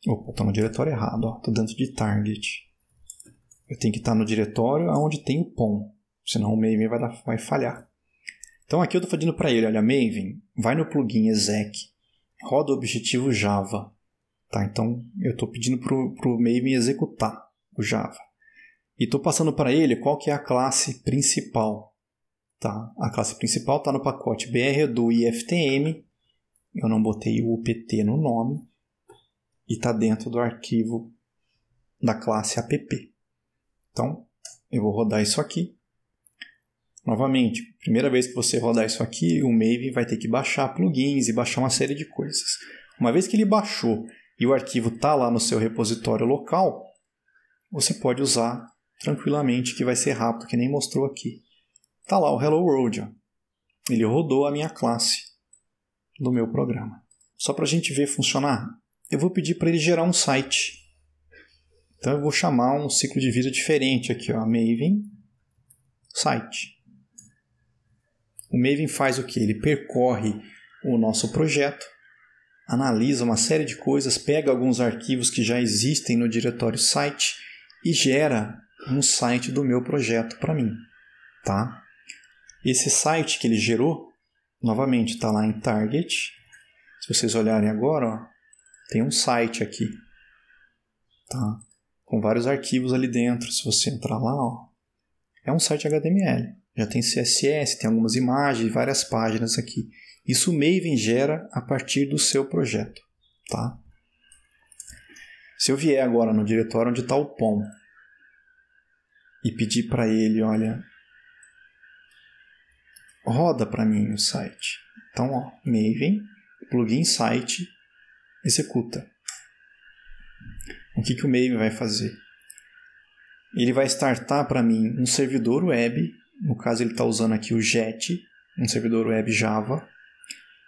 Opa, estou tá no diretório errado, estou dentro de target. Eu tenho que estar tá no diretório onde tem o POM, senão o meme vai, vai falhar. Então aqui eu estou fazendo para ele, olha, Maven, vai no plugin exec, roda o objetivo Java. Tá, então eu estou pedindo para o Maven executar o Java. E estou passando para ele qual que é a classe principal. Tá, a classe principal está no pacote BR do IFTM, eu não botei o UPT no nome, e está dentro do arquivo da classe app. Então, eu vou rodar isso aqui. Novamente, primeira vez que você rodar isso aqui, o Maven vai ter que baixar plugins e baixar uma série de coisas. Uma vez que ele baixou e o arquivo está lá no seu repositório local, você pode usar tranquilamente, que vai ser rápido, que nem mostrou aqui. Está lá o Hello World. Ó. Ele rodou a minha classe do meu programa. Só para a gente ver funcionar, eu vou pedir para ele gerar um site. Então eu vou chamar um ciclo de vida diferente aqui, ó, Maven Site. O Maven faz o que? Ele percorre o nosso projeto, analisa uma série de coisas, pega alguns arquivos que já existem no diretório site e gera um site do meu projeto para mim, tá? Esse site que ele gerou, novamente, está lá em Target. Se vocês olharem agora, ó, tem um site aqui, tá? Com vários arquivos ali dentro. Se você entrar lá, ó, é um site HTML já tem CSS, tem algumas imagens, várias páginas aqui. Isso o Maven gera a partir do seu projeto, tá? Se eu vier agora no diretório onde está o POM e pedir para ele, olha, roda para mim o site. Então, ó, Maven, plugin site, executa. O que, que o Maven vai fazer? Ele vai startar para mim um servidor web no caso, ele está usando aqui o JET, um servidor web Java.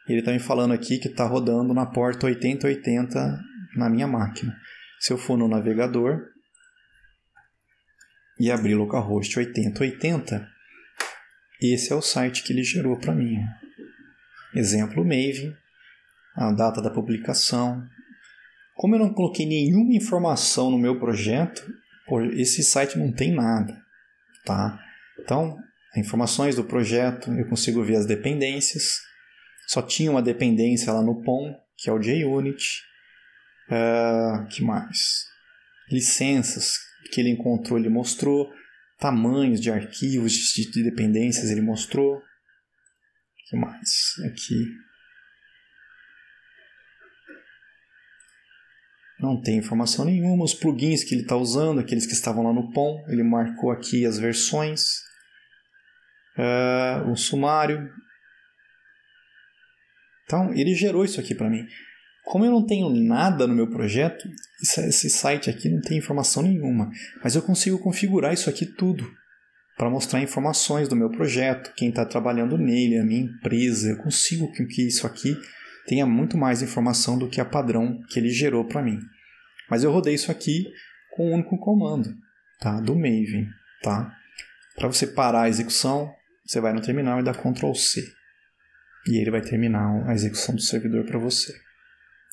Ele está me falando aqui que está rodando na porta 8080 na minha máquina. Se eu for no navegador e abrir localhost 8080, esse é o site que ele gerou para mim. Exemplo Maven, a data da publicação. Como eu não coloquei nenhuma informação no meu projeto, esse site não tem nada, tá? cartão, informações do projeto, eu consigo ver as dependências. Só tinha uma dependência lá no POM, que é o JUnit. Uh, que mais? Licenças que ele encontrou, ele mostrou. Tamanhos de arquivos, de dependências, ele mostrou. que mais? Aqui. Não tem informação nenhuma. Os plugins que ele está usando, aqueles que estavam lá no POM, ele marcou aqui as versões uh, sumário. Então, ele gerou isso aqui para mim. Como eu não tenho nada no meu projeto, esse site aqui não tem informação nenhuma, mas eu consigo configurar isso aqui tudo para mostrar informações do meu projeto, quem está trabalhando nele, a minha empresa. Eu consigo que isso aqui tenha muito mais informação do que a padrão que ele gerou para mim. Mas eu rodei isso aqui com um único comando, tá? Do Maven, tá? Para você parar a execução, você vai no terminal e dá Ctrl C. E ele vai terminar a execução do servidor para você.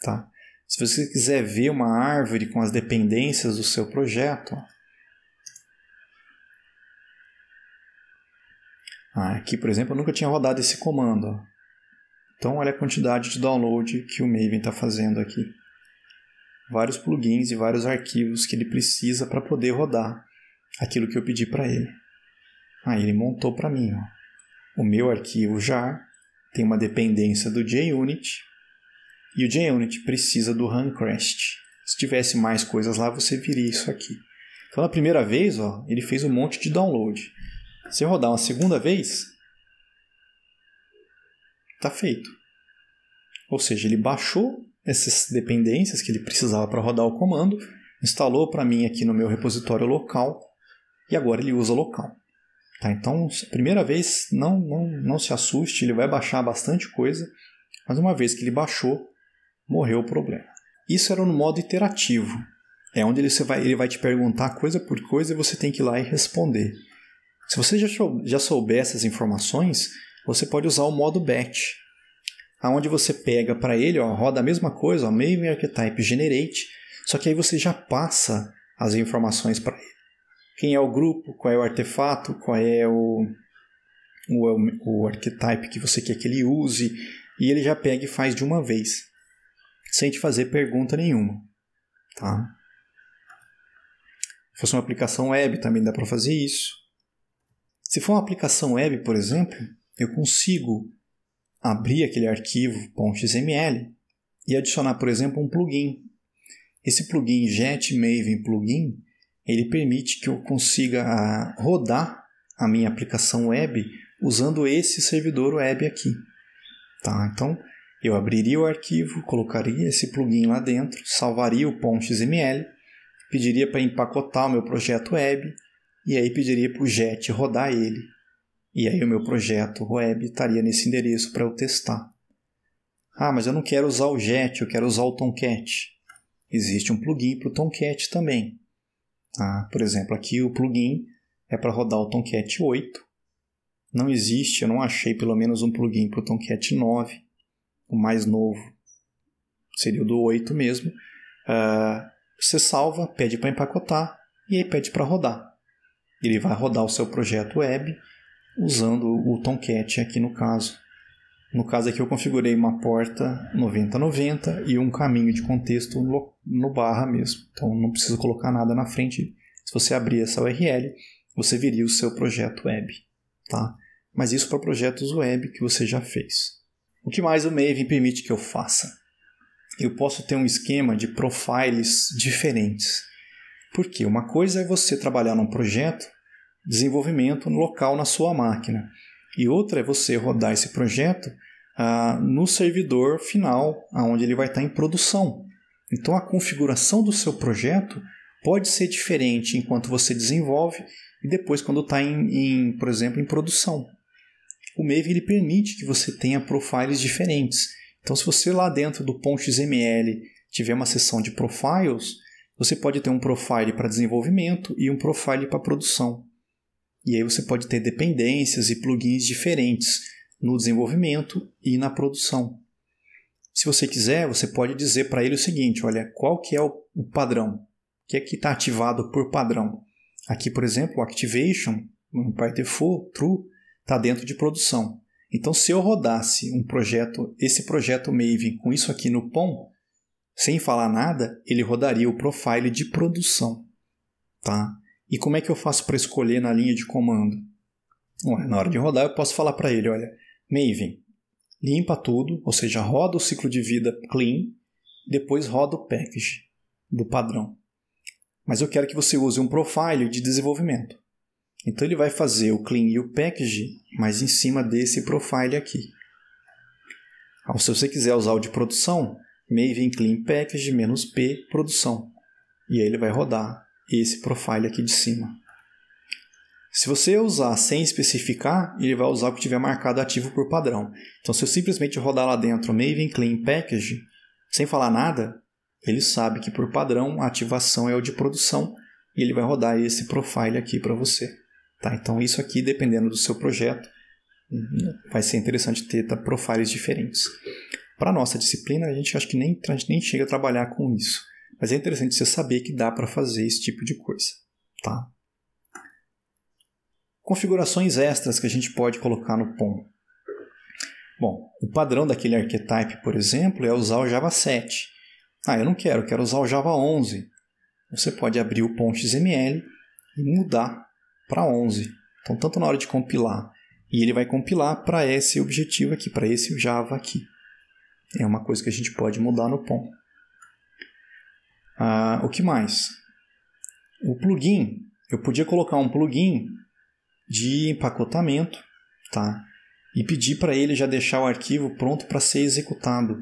Tá? Se você quiser ver uma árvore com as dependências do seu projeto, ah, aqui, por exemplo, eu nunca tinha rodado esse comando. Então, olha a quantidade de download que o Maven está fazendo aqui. Vários plugins e vários arquivos que ele precisa para poder rodar aquilo que eu pedi para ele. Aí ah, ele montou para mim. Ó. O meu arquivo jar tem uma dependência do JUnit e o JUnit precisa do Runcrest. Se tivesse mais coisas lá, você viria isso aqui. Então, na primeira vez, ó, ele fez um monte de download. Se eu rodar uma segunda vez, tá feito. Ou seja, ele baixou essas dependências que ele precisava para rodar o comando, instalou para mim aqui no meu repositório local e agora ele usa local. Tá, então, primeira vez, não, não, não se assuste, ele vai baixar bastante coisa, mas uma vez que ele baixou, morreu o problema. Isso era no modo iterativo, é onde ele vai, ele vai te perguntar coisa por coisa e você tem que ir lá e responder. Se você já, já souber essas informações, você pode usar o modo batch, aonde você pega para ele, ó, roda a mesma coisa, ó, main archetype generate, só que aí você já passa as informações para ele quem é o grupo, qual é o artefato, qual é o, o, é o archetype que você quer que ele use, e ele já pega e faz de uma vez, sem te fazer pergunta nenhuma. Tá? Se fosse uma aplicação web, também dá para fazer isso. Se for uma aplicação web, por exemplo, eu consigo abrir aquele arquivo .xml e adicionar, por exemplo, um plugin. Esse plugin Jet Maven Plugin ele permite que eu consiga ah, rodar a minha aplicação web usando esse servidor web aqui. Tá? Então, eu abriria o arquivo, colocaria esse plugin lá dentro, salvaria o .xml, pediria para empacotar o meu projeto web e aí pediria para o JET rodar ele. E aí o meu projeto web estaria nesse endereço para eu testar. Ah, mas eu não quero usar o JET, eu quero usar o Tomcat. Existe um plugin para o Tomcat também. Tá? Por exemplo, aqui o plugin é para rodar o Tomcat 8. Não existe, eu não achei pelo menos um plugin para o Tomcat 9, o mais novo. Seria o do 8 mesmo. Uh, você salva, pede para empacotar e aí pede para rodar. Ele vai rodar o seu projeto web usando o Tomcat aqui no caso. No caso aqui eu configurei uma porta 9090 e um caminho de contexto no, no barra mesmo. Então não preciso colocar nada na frente. Se você abrir essa URL, você viria o seu projeto web. Tá? Mas isso para projetos web que você já fez. O que mais o Maven permite que eu faça? Eu posso ter um esquema de profiles diferentes. Porque uma coisa é você trabalhar num projeto, desenvolvimento local na sua máquina. E outra é você rodar esse projeto ah, no servidor final, onde ele vai estar em produção. Então a configuração do seu projeto pode ser diferente enquanto você desenvolve e depois quando está em, em, por exemplo, em produção. O Maven ele permite que você tenha profiles diferentes. Então, se você lá dentro do .xml tiver uma seção de profiles, você pode ter um profile para desenvolvimento e um profile para produção. E aí você pode ter dependências e plugins diferentes no desenvolvimento e na produção. Se você quiser, você pode dizer para ele o seguinte, olha, qual que é o, padrão? O que é que está ativado por padrão? Aqui, por exemplo, o activation, by default, true, está dentro de produção. Então, se eu rodasse um projeto, esse projeto Maven com isso aqui no POM, sem falar nada, ele rodaria o profile de produção. Tá? E como é que eu faço para escolher na linha de comando? Bom, na hora de rodar, eu posso falar para ele, olha, Maven, limpa tudo, ou seja, roda o ciclo de vida clean, depois roda o package do padrão. Mas eu quero que você use um profile de desenvolvimento. Então ele vai fazer o clean e o package, mas em cima desse profile aqui. Se você quiser usar o de produção, Maven Clean Package-P produção. E aí ele vai rodar esse profile aqui de cima. Se você usar sem especificar, ele vai usar o que tiver marcado ativo por padrão. Então, se eu simplesmente rodar lá dentro Maven Clean Package, sem falar nada, ele sabe que por padrão a ativação é o de produção e ele vai rodar esse profile aqui para você. Tá? Então, isso aqui, dependendo do seu projeto, vai ser interessante ter tá? profiles diferentes. Para nossa disciplina, a gente acho que nem, a gente nem chega a trabalhar com isso. Mas é interessante você saber que dá para fazer esse tipo de coisa. Tá? configurações extras que a gente pode colocar no POM. Bom, o padrão daquele archetype, por exemplo, é usar o Java 7. Ah, eu não quero, eu quero usar o Java 11. Você pode abrir o POM XML e mudar para 11. Então, tanto na hora de compilar, e ele vai compilar para esse objetivo aqui, para esse Java aqui. É uma coisa que a gente pode mudar no POM. Ah, o que mais? O plugin. Eu podia colocar um plugin de empacotamento, tá? E pedir para ele já deixar o arquivo pronto para ser executado.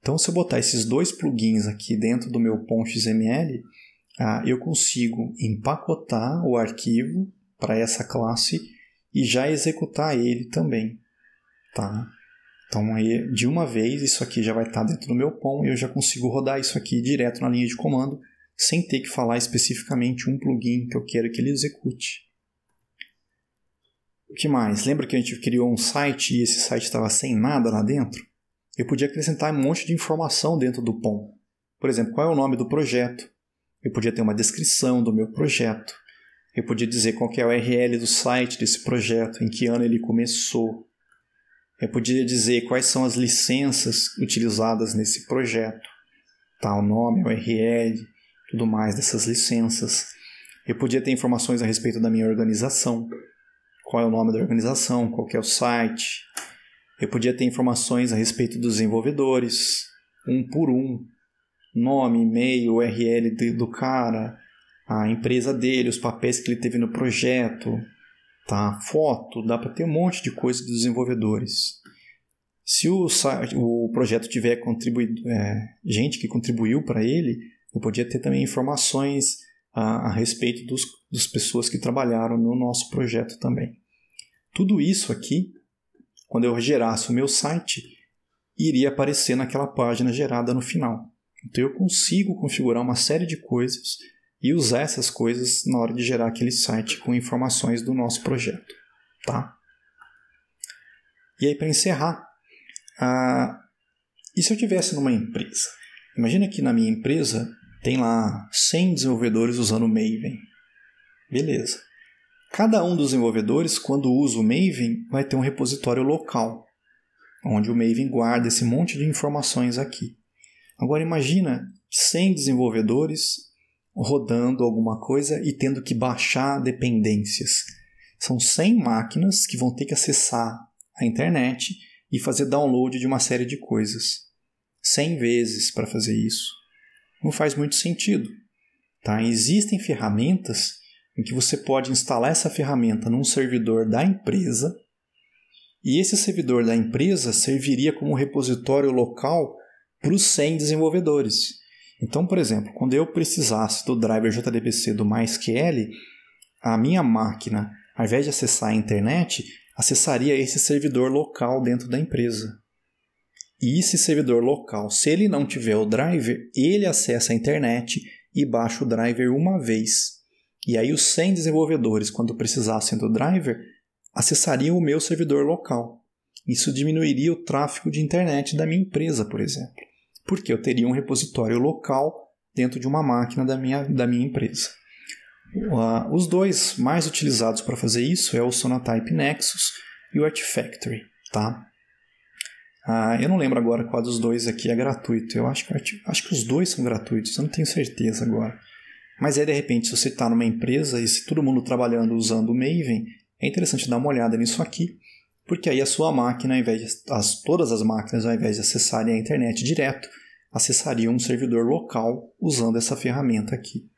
Então, se eu botar esses dois plugins aqui dentro do meu POM XML, ah, eu consigo empacotar o arquivo para essa classe e já executar ele também, tá? Então, aí, de uma vez, isso aqui já vai estar tá dentro do meu POM e eu já consigo rodar isso aqui direto na linha de comando, sem ter que falar especificamente um plugin que eu quero que ele execute. O que mais? Lembra que a gente criou um site e esse site estava sem nada lá dentro? Eu podia acrescentar um monte de informação dentro do POM. Por exemplo, qual é o nome do projeto? Eu podia ter uma descrição do meu projeto. Eu podia dizer qual é a URL do site desse projeto, em que ano ele começou. Eu podia dizer quais são as licenças utilizadas nesse projeto, tal tá, nome, URL, tudo mais dessas licenças. Eu podia ter informações a respeito da minha organização qual é o nome da organização, qual é o site. Eu podia ter informações a respeito dos desenvolvedores, um por um, nome, e-mail, URL do cara, a empresa dele, os papéis que ele teve no projeto, tá? Foto, dá para ter um monte de coisa dos desenvolvedores. Se o, o projeto tiver contribuído, é, gente que contribuiu para ele, eu podia ter também informações a, a respeito dos, das pessoas que trabalharam no nosso projeto também. Tudo isso aqui, quando eu gerasse o meu site, iria aparecer naquela página gerada no final. Então eu consigo configurar uma série de coisas e usar essas coisas na hora de gerar aquele site com informações do nosso projeto, tá? E aí para encerrar, ah, e se eu tivesse numa empresa? Imagina que na minha empresa tem lá 100 desenvolvedores usando o Maven. Beleza. Cada um dos desenvolvedores, quando usa o Maven, vai ter um repositório local, onde o Maven guarda esse monte de informações aqui. Agora imagina 100 desenvolvedores rodando alguma coisa e tendo que baixar dependências. São 100 máquinas que vão ter que acessar a internet e fazer download de uma série de coisas. 100 vezes para fazer isso não faz muito sentido. Tá? Existem ferramentas em que você pode instalar essa ferramenta num servidor da empresa e esse servidor da empresa serviria como repositório local para os 100 desenvolvedores. Então, por exemplo, quando eu precisasse do driver JDBC do MySQL, a minha máquina, ao invés de acessar a internet, acessaria esse servidor local dentro da empresa. E esse servidor local, se ele não tiver o driver, ele acessa a internet e baixa o driver uma vez. E aí os 100 desenvolvedores, quando precisassem do driver, acessariam o meu servidor local. Isso diminuiria o tráfego de internet da minha empresa, por exemplo, porque eu teria um repositório local dentro de uma máquina da minha, da minha empresa. Uh, os dois mais utilizados para fazer isso é o Sonatype Nexus e o Artifactory, tá? Ah, eu não lembro agora qual dos dois aqui é gratuito. Eu acho que, acho que os dois são gratuitos, eu não tenho certeza agora. Mas aí, é, de repente, se você está numa empresa e se todo mundo trabalhando usando o Maven, é interessante dar uma olhada nisso aqui, porque aí a sua máquina, ao invés de, as, todas as máquinas, ao invés de acessarem a internet direto, acessariam um servidor local usando essa ferramenta aqui.